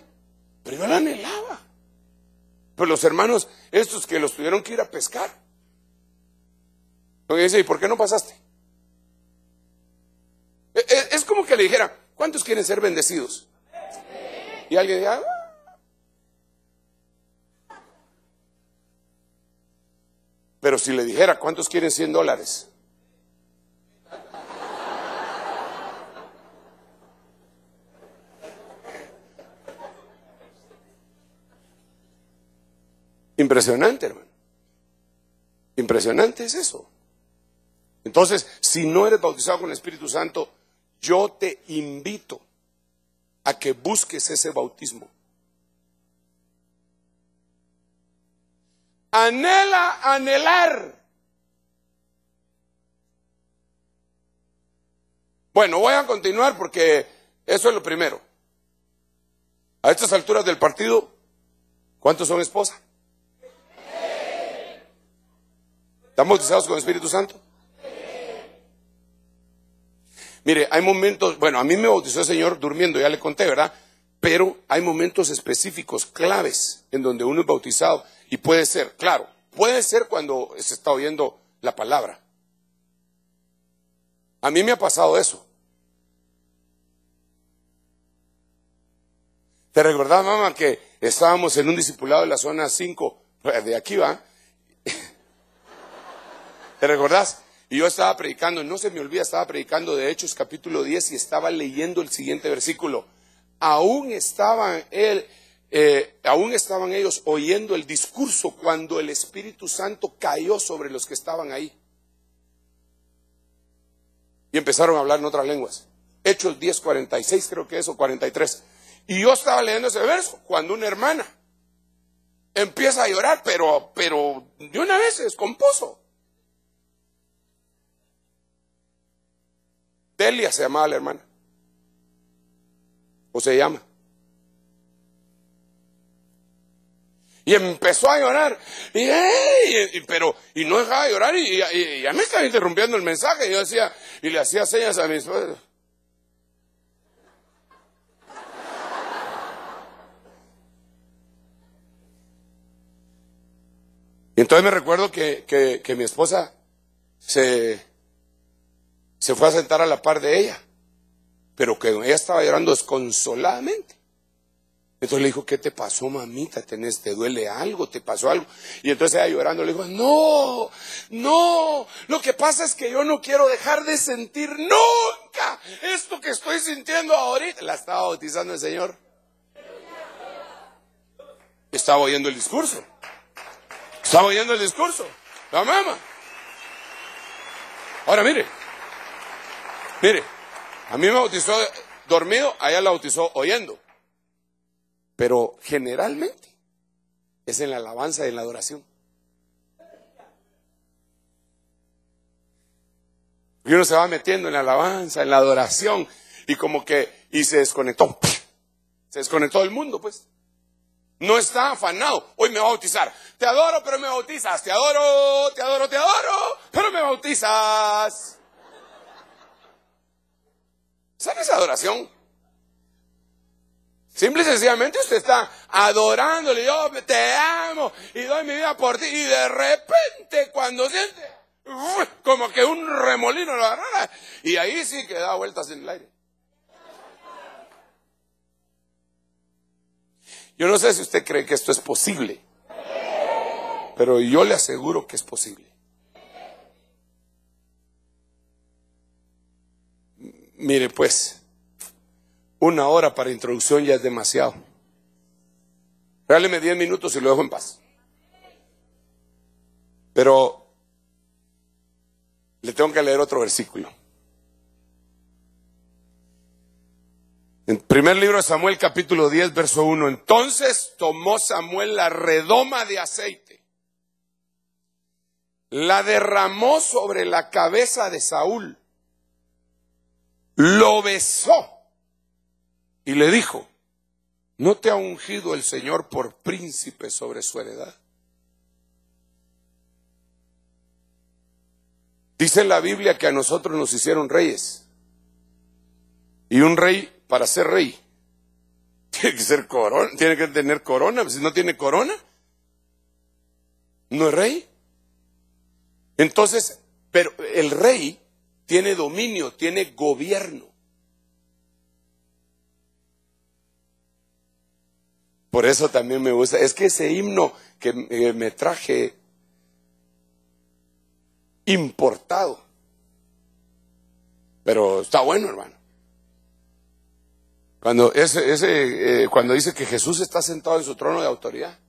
Pero yo la anhelaba. Pero los hermanos, estos que los tuvieron que ir a pescar. porque dice, ¿y por qué no pasaste? E, e, es como que le dijera, ¿cuántos quieren ser bendecidos? Y alguien dice, ah, Pero si le dijera, ¿cuántos quieren 100 dólares? Impresionante, hermano. Impresionante es eso. Entonces, si no eres bautizado con el Espíritu Santo, yo te invito a que busques ese bautismo. anhela anhelar. Bueno, voy a continuar porque eso es lo primero. A estas alturas del partido, ¿cuántos son esposa? ¿Están bautizados con el Espíritu Santo? Mire, hay momentos, bueno, a mí me bautizó el Señor durmiendo, ya le conté, ¿verdad? Pero hay momentos específicos, claves, en donde uno es bautizado y puede ser, claro, puede ser cuando se está oyendo la palabra. A mí me ha pasado eso. ¿Te recordás, mamá, que estábamos en un discipulado de la zona 5, eh, de aquí va? ¿Te recordás? Y yo estaba predicando, no se me olvida, estaba predicando de Hechos capítulo 10 y estaba leyendo el siguiente versículo aún estaban él, eh, aún estaban ellos oyendo el discurso cuando el Espíritu Santo cayó sobre los que estaban ahí. Y empezaron a hablar en otras lenguas. Hechos 10, 46 creo que es, o 43. Y yo estaba leyendo ese verso cuando una hermana empieza a llorar, pero, pero de una vez se descompuso. Delia se llamaba la hermana o se llama. Y empezó a llorar. Y, pero, y no dejaba de llorar. Y, a mí estaba interrumpiendo el mensaje. Y yo y le hacía señas a mi esposa. Y entonces me recuerdo que, que mi esposa se, se fue a sentar a la par de ella pero que ella estaba llorando desconsoladamente. Entonces le dijo, ¿qué te pasó, mamita? ¿Te duele algo? ¿Te pasó algo? Y entonces ella llorando le dijo, no, no, lo que pasa es que yo no quiero dejar de sentir nunca esto que estoy sintiendo ahorita. La estaba bautizando el Señor. Estaba oyendo el discurso. Estaba oyendo el discurso. La mamá. Ahora mire, mire. A mí me bautizó dormido, a ella la bautizó oyendo. Pero generalmente es en la alabanza y en la adoración. Y uno se va metiendo en la alabanza, en la adoración, y como que, y se desconectó. Se desconectó el mundo, pues. No está afanado. Hoy me va a bautizar. Te adoro, pero me bautizas. Te adoro, te adoro, te adoro, pero me bautizas. ¿Sabe esa adoración? Simple y sencillamente usted está adorándole, yo te amo y doy mi vida por ti. Y de repente cuando siente, como que un remolino lo agarra y ahí sí que da vueltas en el aire. Yo no sé si usted cree que esto es posible, pero yo le aseguro que es posible. Mire pues, una hora para introducción ya es demasiado. Dáleme diez minutos y lo dejo en paz. Pero le tengo que leer otro versículo. En primer libro de Samuel capítulo 10 verso 1. Entonces tomó Samuel la redoma de aceite, la derramó sobre la cabeza de Saúl lo besó y le dijo, ¿no te ha ungido el Señor por príncipe sobre su heredad? Dice la Biblia que a nosotros nos hicieron reyes. Y un rey, para ser rey, [laughs] tiene que tener corona. Pues, si no tiene corona, no es rey. Entonces, pero el rey tiene dominio, tiene gobierno. Por eso también me gusta. Es que ese himno que me traje importado. Pero está bueno, hermano. Cuando, ese, ese, eh, cuando dice que Jesús está sentado en su trono de autoridad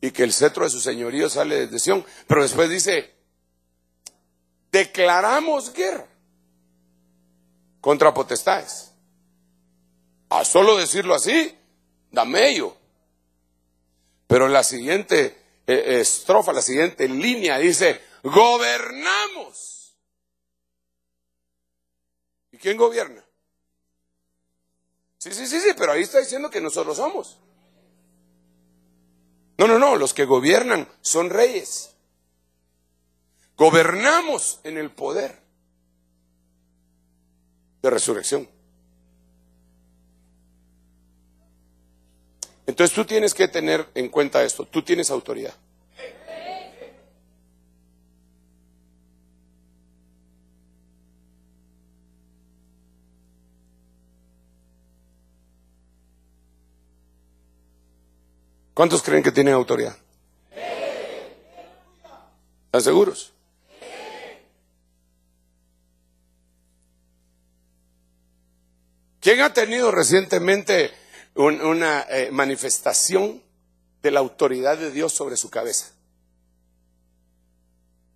y que el cetro de su señorío sale de Sion. pero después dice, declaramos guerra contra potestades. A solo decirlo así, da medio, Pero en la siguiente eh, estrofa, la siguiente línea dice, gobernamos. ¿Y quién gobierna? Sí, sí, sí, sí, pero ahí está diciendo que nosotros somos. No, no, no, los que gobiernan son reyes. Gobernamos en el poder de resurrección. Entonces tú tienes que tener en cuenta esto, tú tienes autoridad. ¿Cuántos creen que tienen autoridad? ¿Están seguros? ¿Quién ha tenido recientemente una eh, manifestación de la autoridad de Dios sobre su cabeza?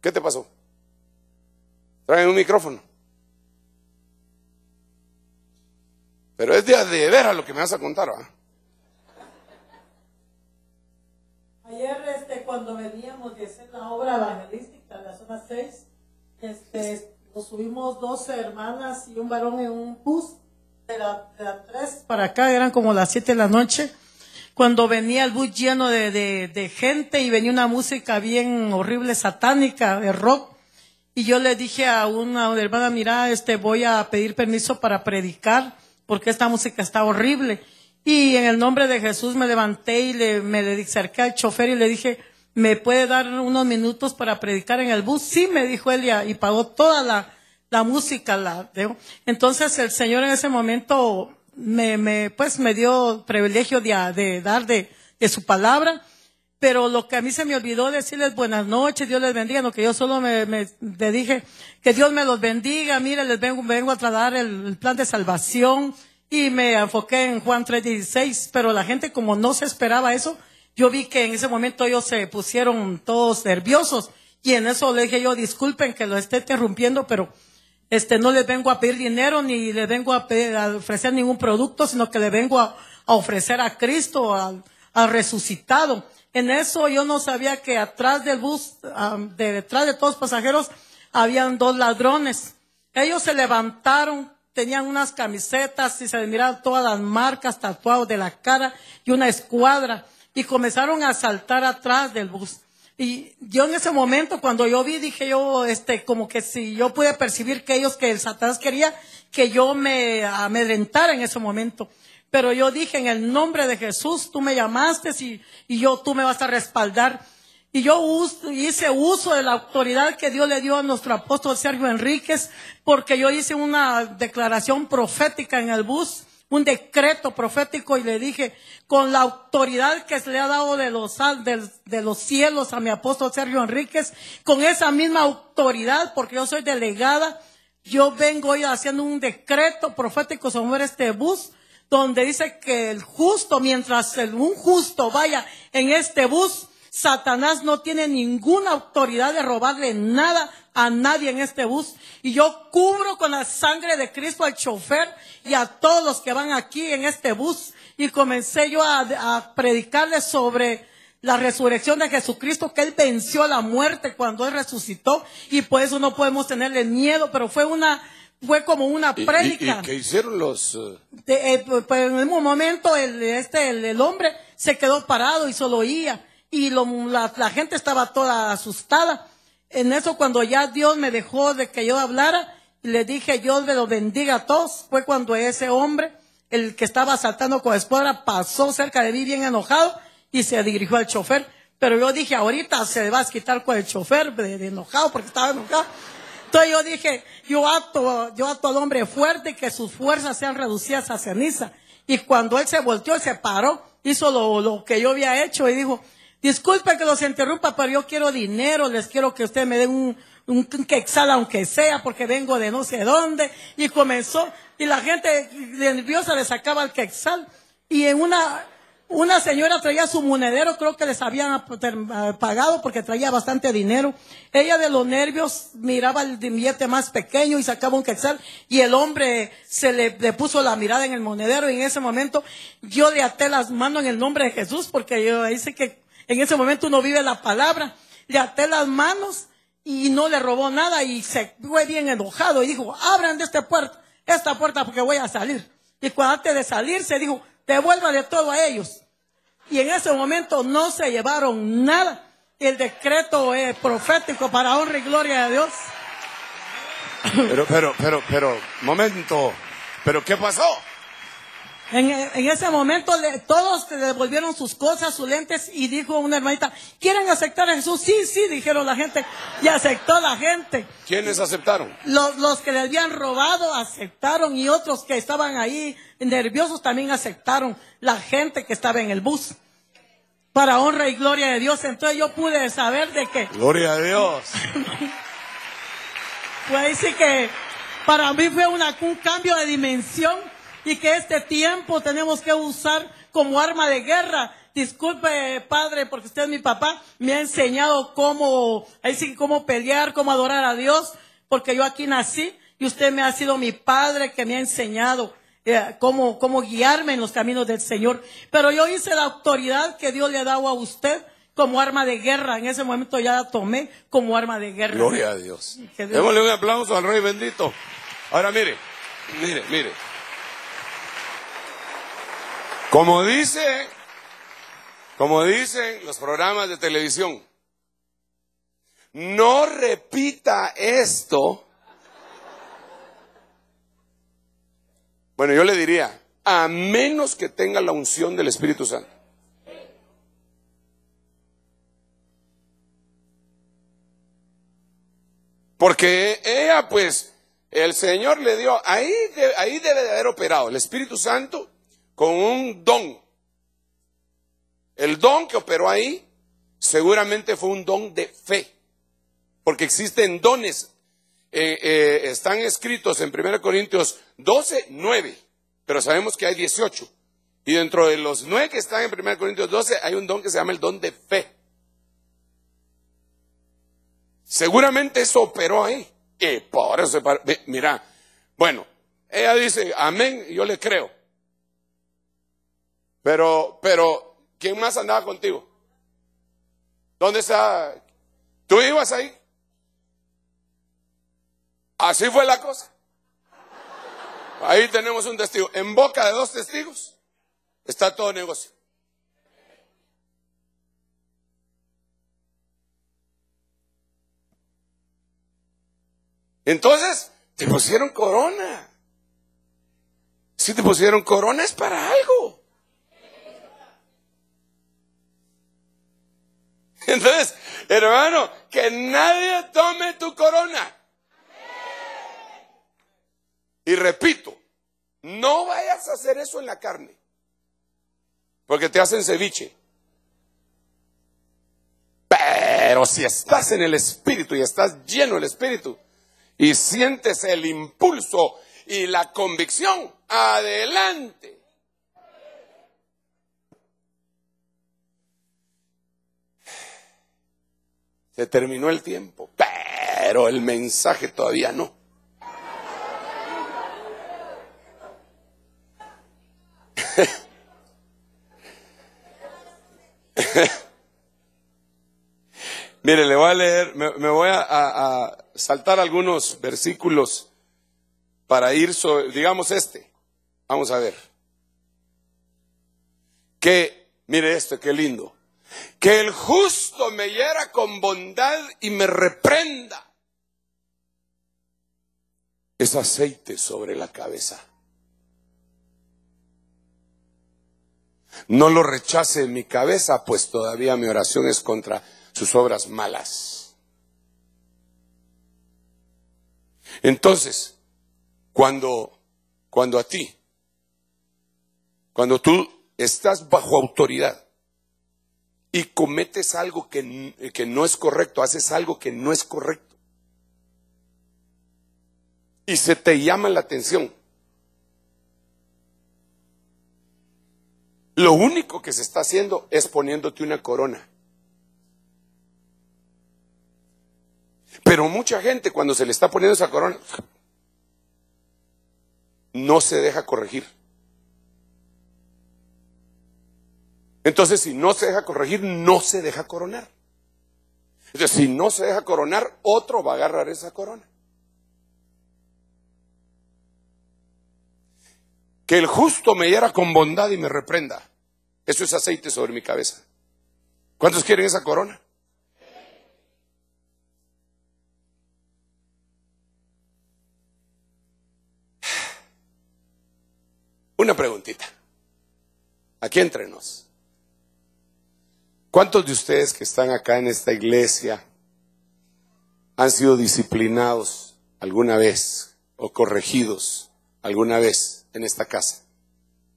¿Qué te pasó? Traen un micrófono. Pero es de veras lo que me vas a contar, Ayer, este, cuando veníamos de hacer la obra evangelística, la zona 6, este, nos subimos dos hermanas y un varón en un bus de, las 3 para acá, eran como las 7 de la noche, cuando venía el bus lleno de, de, gente y venía una música bien horrible, satánica, de rock. Y yo le dije a una hermana, mira, este, voy a pedir permiso para predicar porque esta música está horrible. Y en el nombre de Jesús me levanté y le, me le al chofer y le dije, ¿me puede dar unos minutos para predicar en el bus? Sí, me dijo Elia, y pagó toda la, la música la Entonces el Señor en ese momento me, me pues me dio privilegio de, dar de, su palabra, pero lo que a mí se me olvidó decirles buenas noches, Dios les bendiga, lo que yo solo me, le dije, que Dios me los bendiga, mire, les vengo, a tratar el, el plan de salvación y me enfoqué en Juan 3:16, pero la gente como no se esperaba eso, yo vi que en ese momento ellos se pusieron todos nerviosos y en eso le dije yo, disculpen que lo esté interrumpiendo, pero este, no les vengo a pedir dinero ni les vengo a, a ofrecer ningún producto, sino que le vengo a, ofrecer a Cristo, al, resucitado. En eso yo no sabía que atrás del bus, detrás de todos los pasajeros, habían dos ladrones. Ellos se levantaron, tenían unas camisetas y se miraban todas las marcas tatuados de la cara y una escuadra y comenzaron a saltar atrás del bus. Y yo en ese momento, cuando yo vi, dije yo, este, como que si yo pude percibir que ellos, que el Satanás quería que yo me amedrentara en ese momento. Pero yo dije, en el nombre de Jesús, tú me llamaste y, y yo, tú me vas a respaldar. Y yo hice uso de la autoridad que Dios le dio a nuestro apóstol Sergio Enríquez, porque yo hice una declaración profética en el bus un decreto profético y le dije, con la autoridad que se le ha dado de los, de, los cielos a mi apóstol Sergio Enríquez, con esa misma autoridad, porque yo soy delegada, yo vengo hoy haciendo un decreto profético sobre este bus, donde dice que el justo, mientras el, un justo vaya en este bus, Satanás no tiene ninguna autoridad de robarle nada a nadie en este bus y yo cubro con la sangre de Cristo al chofer y a todos los que van aquí en este bus y comencé yo a, predicarles sobre la resurrección de Jesucristo, que Él venció la muerte cuando Él resucitó y por eso no podemos tenerle miedo, pero fue una... Fue como una prédica. ¿Y, hicieron los...? Eh? Eh, pues, pues, en un momento el, este, el, hombre se quedó parado y solo oía. Y la gente estaba toda asustada. En eso cuando ya Dios me dejó de que yo hablara, y le dije, Dios me lo bendiga a todos, fue cuando ese hombre, el que estaba saltando con espada, pasó cerca de mí bien enojado y se dirigió al chofer. Pero yo dije, ahorita se va a quitar con el chofer de, enojado porque estaba enojado. Entonces yo dije, yo acto yo al hombre fuerte que sus fuerzas sean reducidas a ceniza. Y cuando él se volteó, se paró, hizo lo que yo había hecho y dijo, Disculpe que los interrumpa, pero yo quiero dinero, les quiero que usted me den un, quexal aunque sea, porque vengo de no sé dónde. Y comenzó, y la gente nerviosa le sacaba el quexal. Y en una, una señora traía su monedero, creo que les habían eh, pagado porque traía bastante dinero. Ella de los nervios miraba el billete más pequeño y sacaba un quetzal y el hombre se le, puso la mirada en el monedero y en ese momento yo le até las manos en el nombre de Jesús porque yo dice que en ese momento uno vive la palabra. Le até las manos y no le robó nada y se fue bien enojado y dijo, abran de esta puerta, esta puerta porque voy a salir. Y cuando antes de salir se dijo, devuélvale todo a ellos. Y en ese momento no se llevaron nada. El decreto es profético para honra y gloria de Dios. Pero, pero, pero, pero, momento. ¿Pero qué pasó? En, ese momento todos le devolvieron sus cosas, sus lentes y dijo una hermanita, ¿quieren aceptar a Jesús? Sí, sí, dijeron la gente y aceptó la gente. ¿Quiénes aceptaron? Los, que le habían robado aceptaron y otros que estaban ahí nerviosos también aceptaron la gente que estaba en el bus para honra y gloria de Dios. Entonces yo pude saber de qué Gloria a Dios. pues [laughs] sí que para mí fue un cambio de dimensión y que este tiempo tenemos que usar como arma de guerra. Disculpe, padre, porque usted es mi papá, me ha enseñado cómo, pelear, cómo adorar a Dios, porque yo aquí nací y usted me ha sido mi padre que me ha enseñado eh, cómo, guiarme en los caminos del Señor. Pero yo hice la autoridad que Dios le ha dado a usted como arma de guerra. En ese momento ya la tomé como arma de guerra. Gloria a Dios. Dios... Démosle un aplauso al Rey bendito. Ahora mire, mire, mire. Como dice, como dicen los programas de televisión, no repita esto. Bueno, yo le diría, a menos que tenga la unción del Espíritu Santo. Porque ella, pues, el Señor le dio, ahí, ahí debe de haber operado el Espíritu Santo con un don. El don que operó ahí seguramente fue un don de fe, porque existen dones. Eh, eh, están escritos en 1 Corintios 12, 9, pero sabemos que hay 18. Y dentro de los 9 que están en 1 Corintios 12 hay un don que se llama el don de fe. Seguramente eso operó ahí. Y por eso, mira, bueno, ella dice, amén, yo le creo. Pero, pero, ¿quién más andaba contigo? ¿Dónde está? ¿Tú ibas ahí? Así fue la cosa. Ahí tenemos un testigo. En boca de dos testigos está todo negocio. Entonces, te pusieron corona. Si te pusieron corona es para algo. Entonces, hermano, que nadie tome tu corona. Y repito, no vayas a hacer eso en la carne, porque te hacen ceviche. Pero si estás en el Espíritu y estás lleno del Espíritu y sientes el impulso y la convicción, adelante. Se terminó el tiempo, pero el mensaje todavía no. [laughs] Mire, le voy a leer, me, voy a, a, saltar algunos versículos para ir sobre, digamos este. Vamos a ver. Que, mire esto, qué lindo que el justo me hiera con bondad y me reprenda. Es aceite sobre la cabeza. No lo rechace en mi cabeza, pues todavía mi oración es contra sus obras malas. Entonces, cuando, cuando a ti, cuando tú estás bajo autoridad, y cometes algo que, que no es correcto, haces algo que no es correcto. Y se te llama la atención. Lo único que se está haciendo es poniéndote una corona. Pero mucha gente cuando se le está poniendo esa corona no se deja corregir. Entonces, si no se deja corregir, no se deja coronar. Entonces, si no se deja coronar, otro va a agarrar esa corona. Que el justo me hiera con bondad y me reprenda. Eso es aceite sobre mi cabeza. ¿Cuántos quieren esa corona? Una preguntita. Aquí entre nos. ¿Cuántos de ustedes que están acá en esta iglesia han sido disciplinados alguna vez o corregidos alguna vez en esta casa?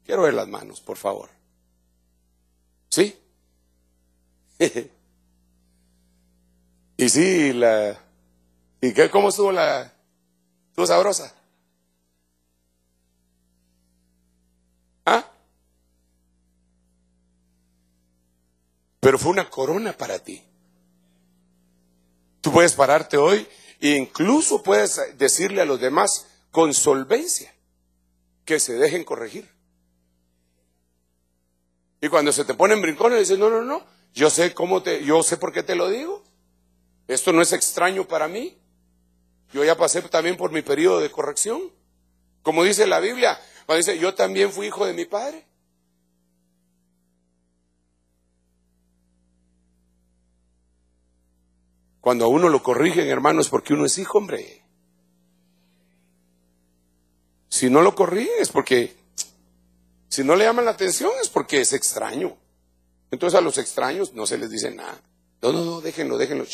Quiero ver las manos, por favor. ¿Sí? [laughs] y sí, la... ¿Y qué, cómo estuvo la... ¿Estuvo sabrosa? ¿Ah? pero fue una corona para ti. Tú puedes pararte hoy e incluso puedes decirle a los demás con solvencia que se dejen corregir. Y cuando se te ponen brincones, dicen no, no, no, yo sé cómo te, yo sé por qué te lo digo. Esto no es extraño para mí. Yo ya pasé también por mi periodo de corrección. Como dice la Biblia, cuando dice, yo también fui hijo de mi padre. Cuando a uno lo corrigen, hermano, es porque uno es hijo, hombre. Si no lo corrigen es porque, si no le llaman la atención es porque es extraño. Entonces a los extraños no se les dice nada. No, no, no, déjenlo, déjenlo.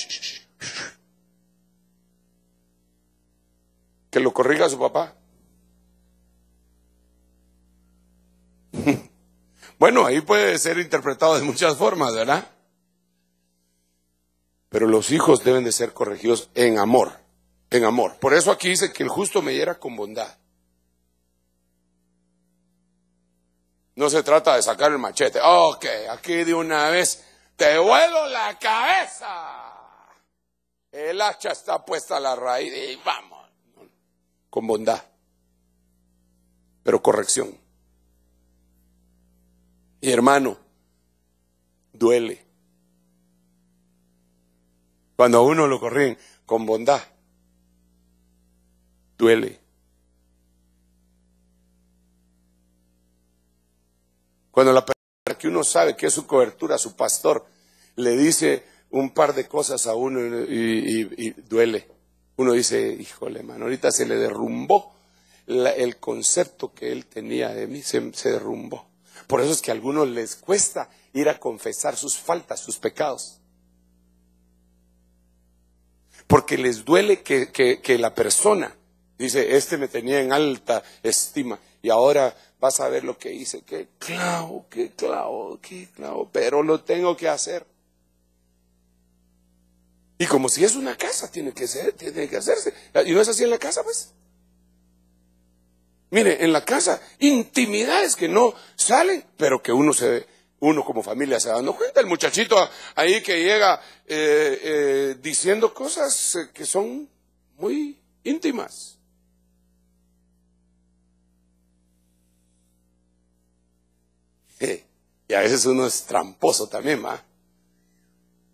Que lo corrija su papá. [laughs] Bueno, ahí puede ser interpretado de muchas formas, ¿verdad? Pero los hijos deben de ser corregidos en amor, en amor. Por eso aquí dice que el justo me hiera con bondad. No se trata de sacar el machete. Ok, aquí de una vez te vuelo la cabeza. El hacha está puesta a la raíz y vamos. Con bondad. Pero corrección. Y hermano, duele. Cuando a uno lo corrigen con bondad, duele. Cuando la persona que uno sabe que es su cobertura, su pastor, le dice un par de cosas a uno y, duele. Uno dice, híjole, man, ahorita se le derrumbó el concepto que él tenía de mí, se, se derrumbó. Por eso es que a algunos les cuesta ir a confesar sus faltas, sus pecados porque les duele que, la persona dice, este me tenía en alta estima y ahora vas a ver lo que hice, que clavo, que clavo, qué clavo, pero lo tengo que hacer. Y como si es una casa, tiene que ser, tiene que hacerse. Y no es así en la casa, pues. Mire, en la casa, intimidades que no salen, pero que uno se ve uno como familia se dando cuenta. El muchachito ahí que llega eh, eh, diciendo cosas eh, que son muy íntimas. y a veces uno es tramposo también, ¿va?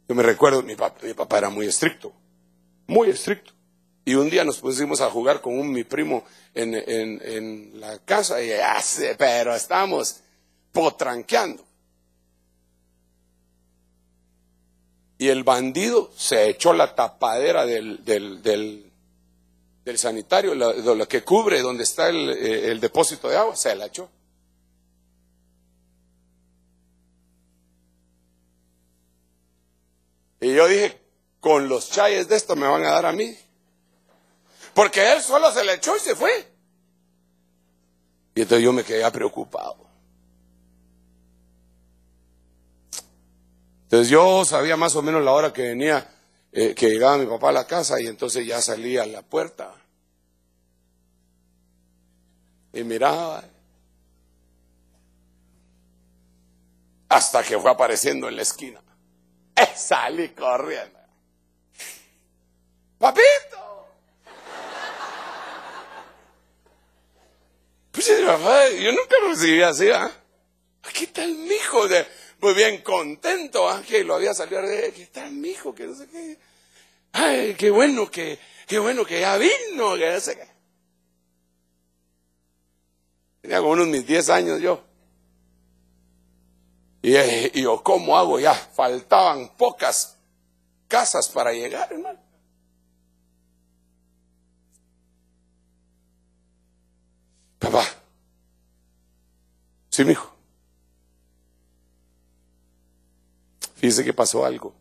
Yo me recuerdo, mi, mi papá era muy estricto, muy estricto. Y un día nos pusimos a jugar con un, mi primo en, en la casa y hace, ah, pero estamos potranqueando. Y el bandido se echó la tapadera del, sanitario, de lo que cubre donde está eh, el, depósito de agua, se la echó. Y yo dije, con los chayes de esto me van a dar a mí. Porque él solo se le echó y se fue. Y entonces yo me quedé preocupado. Entonces yo sabía más o menos la hora que venía, eh, que llegaba mi papá a la casa y entonces ya salía a la puerta. Y miraba. Hasta que fue apareciendo en la esquina. Eh, salí corriendo. ¡Papito! Pues, eh, yo nunca recibí así, ¿ah? Aquí está el hijo de muy pues bien contento, Ángel lo había salido. Que tal, mi hijo, que no sé qué. Ay, qué bueno que, qué bueno que ya vino, que no sé qué. Tenía como unos mis 10 años yo. Y, yo, ¿cómo hago ya? Faltaban pocas casas para llegar, hermano. Papá. Sí, mi hijo. Fíjese que pasó algo.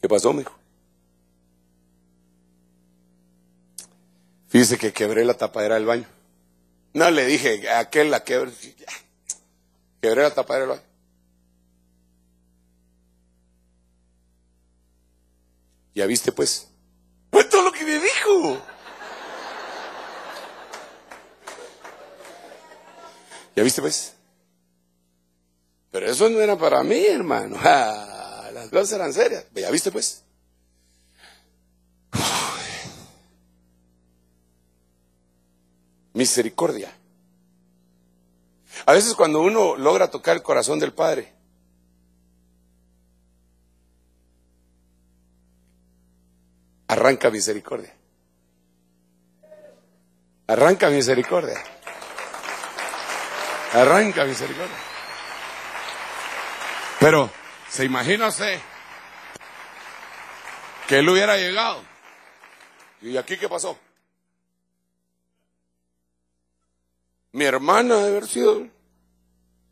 ¿Qué pasó, mijo? Fíjese que quebré la tapadera del baño. No le dije, aquel la quebré. Quebré la tapadera del baño. ¿Ya viste, pues? Pues todo lo que me dijo. ¿Ya viste pues? Pero eso no era para mí, hermano. [laughs] Ah, las cosas eran serias. ¿Ya viste pues? Misericordia. A veces cuando uno logra tocar el corazón del Padre, arranca misericordia. Arranca misericordia. Arranca misericordia. Pero, ¿se imagina usted que él hubiera llegado? ¿Y aquí qué pasó? Mi hermana debe haber sido.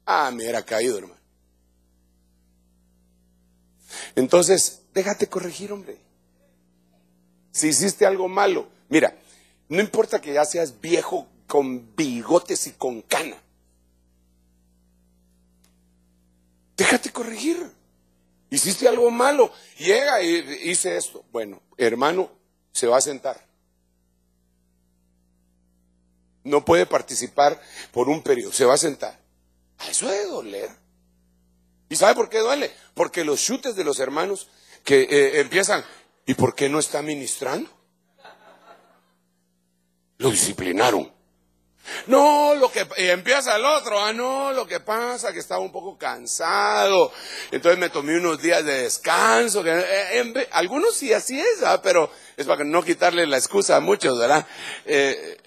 Ah, me hubiera caído, hermano. Entonces, déjate corregir, hombre. Si hiciste algo malo, mira, no importa que ya seas viejo con bigotes y con cana. Déjate corregir. Hiciste algo malo. Llega y dice esto. Bueno, hermano, se va a sentar. No puede participar por un periodo. Se va a sentar. A ah, eso debe doler. ¿Y sabe por qué duele? Porque los chutes de los hermanos que eh, empiezan, ¿y por qué no está ministrando? Lo disciplinaron. No, lo que eh, empieza el otro, ah, no, lo que pasa que estaba un poco cansado, entonces me tomé unos días de descanso. Eh, algunos sí así es, ¿ah? pero es para no quitarle la excusa a muchos, ¿verdad? Eh,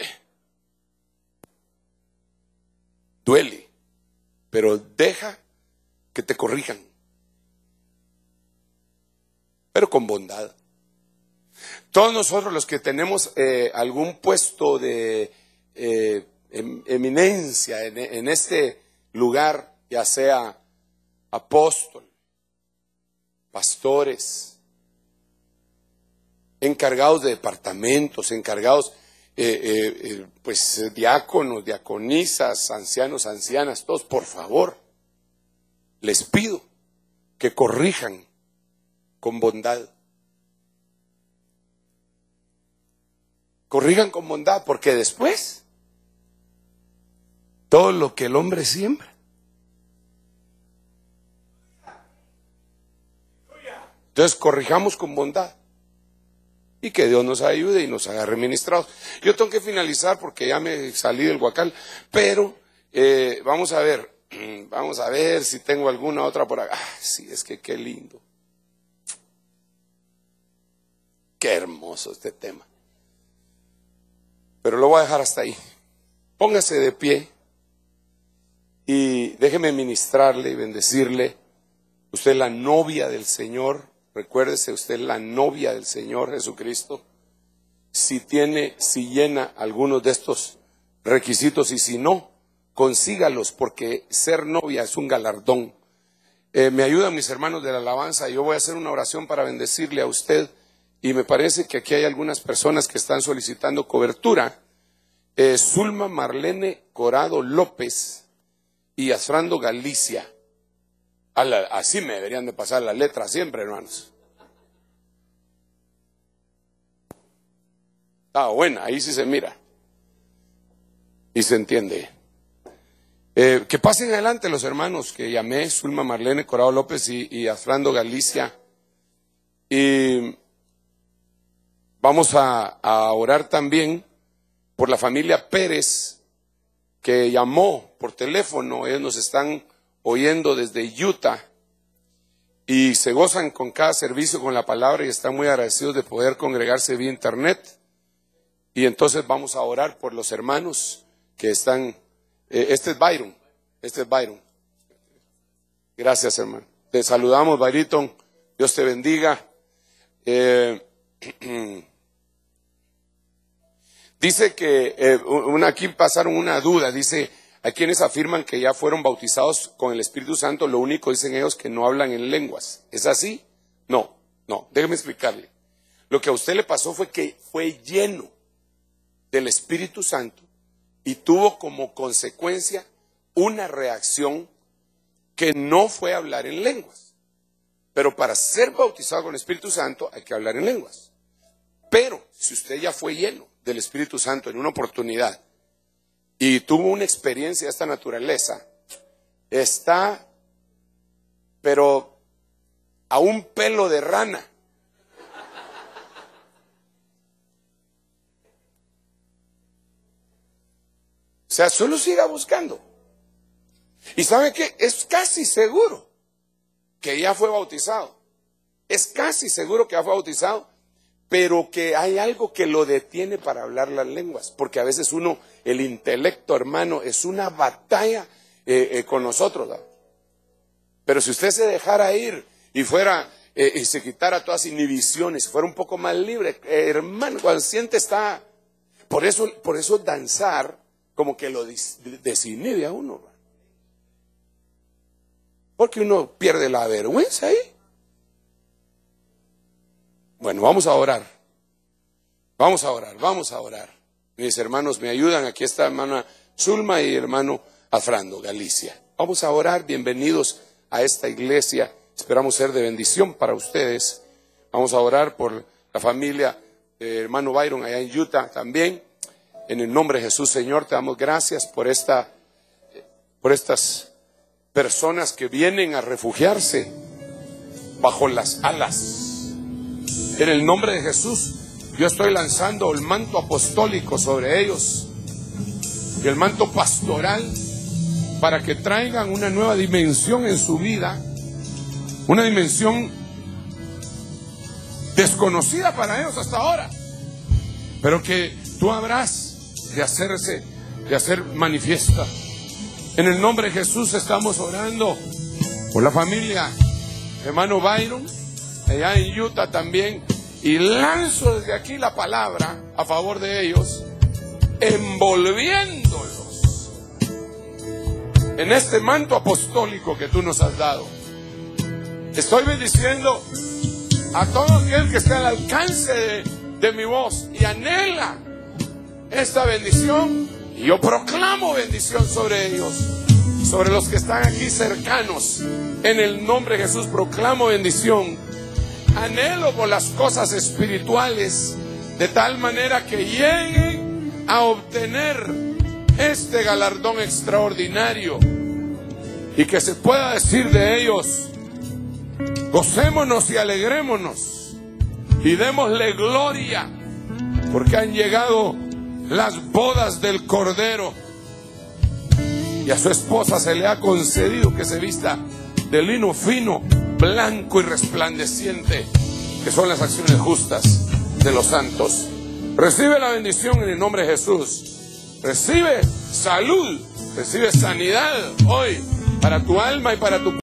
duele, pero deja que te corrijan, pero con bondad. Todos nosotros los que tenemos algún puesto de eh, em, eminencia en, este lugar, ya sea apóstol, pastores, encargados de departamentos, encargados, eh, eh, pues, diáconos, diaconisas, ancianos, ancianas, todos, por favor, les pido que corrijan con bondad. Corrijan con bondad, porque después todo lo que el hombre siembra. Entonces corrijamos con bondad y que Dios nos ayude y nos haga reministrados. Yo tengo que finalizar porque ya me salí del guacal, pero eh, vamos a ver, [clears throat] vamos a ver si tengo alguna otra por acá. Ah, sí, es que qué lindo. Qué hermoso este tema. Pero lo voy a dejar hasta ahí. Póngase de pie. Y déjeme ministrarle y bendecirle. Usted es la novia del Señor. Recuérdese, usted es la novia del Señor Jesucristo. Si tiene, si llena algunos de estos requisitos y si no, consígalos porque ser novia es un galardón. Eh, me ayudan mis hermanos de la alabanza. Yo voy a hacer una oración para bendecirle a usted. Y me parece que aquí hay algunas personas que están solicitando cobertura. Eh, Zulma Marlene Corado López y Asfrando Galicia. así me deberían de pasar las letras siempre, hermanos. ah, bueno ahí sí se mira. Y se entiende. Eh, que pasen adelante los hermanos que llamé, Zulma Marlene Corado López y, y Galicia. Y vamos a orar también por la familia Pérez que llamó por teléfono, ellos nos están oyendo desde Utah y se gozan con cada servicio, con la palabra y están muy agradecidos de poder congregarse vía internet. Y entonces vamos a orar por los hermanos que están. Eh, este es Byron, este es Byron. Gracias, hermano. Te saludamos, Byron. Dios te bendiga. Eh, [clears throat] Dice que eh, aquí pasaron una duda, dice, a quienes afirman que ya fueron bautizados con el Espíritu Santo, lo único dicen ellos que no hablan en lenguas. ¿Es así? No, no, déjeme explicarle. Lo que a usted le pasó fue que fue lleno del Espíritu Santo y tuvo como consecuencia una reacción que no fue hablar en lenguas. Pero para ser bautizado con el Espíritu Santo hay que hablar en lenguas. Pero si usted ya fue lleno del Espíritu Santo en una oportunidad y tuvo una experiencia de esta naturaleza, está, pero a un pelo de rana. O sea, solo siga buscando. Y sabe que es casi seguro que ya fue bautizado. Es casi seguro que ya fue bautizado pero que hay algo que lo detiene para hablar las lenguas, porque a veces uno, el intelecto hermano, es una batalla eh, eh, con nosotros. Pero si usted se dejara ir y fuera eh, y se quitara todas inhibiciones, fuera un poco más libre, hermano, consciente está... Por eso, por eso danzar como que lo desinhibe a uno. Porque uno pierde la vergüenza ahí. Bueno, vamos a orar. Vamos a orar, vamos a orar. Mis hermanos me ayudan. Aquí está hermana Zulma y hermano Afrando, Galicia. Vamos a orar. Bienvenidos a esta iglesia. Esperamos ser de bendición para ustedes. Vamos a orar por la familia eh, hermano Byron allá en Utah también. En el nombre de Jesús, Señor, te damos gracias por esta por estas personas que vienen a refugiarse bajo las alas en el nombre de Jesús, yo estoy lanzando el manto apostólico sobre ellos y el manto pastoral para que traigan una nueva dimensión en su vida, una dimensión desconocida para ellos hasta ahora, pero que tú habrás de hacerse, de hacer manifiesta. En el nombre de Jesús estamos orando por la familia, hermano Byron, allá en Utah también, y lanzo desde aquí la palabra a favor de ellos, envolviéndolos en este manto apostólico que tú nos has dado. Estoy bendiciendo a todo aquel que está al alcance de, de mi voz y anhela esta bendición. Y yo proclamo bendición sobre ellos, sobre los que están aquí cercanos. En el nombre de Jesús proclamo bendición anhelo por las cosas espirituales, de tal manera que lleguen a obtener este galardón extraordinario y que se pueda decir de ellos, gocémonos y alegrémonos y démosle gloria, porque han llegado las bodas del Cordero y a su esposa se le ha concedido que se vista de lino fino blanco y resplandeciente, que son las acciones justas de los santos. Recibe la bendición en el nombre de Jesús. Recibe salud, recibe sanidad hoy para tu alma y para tu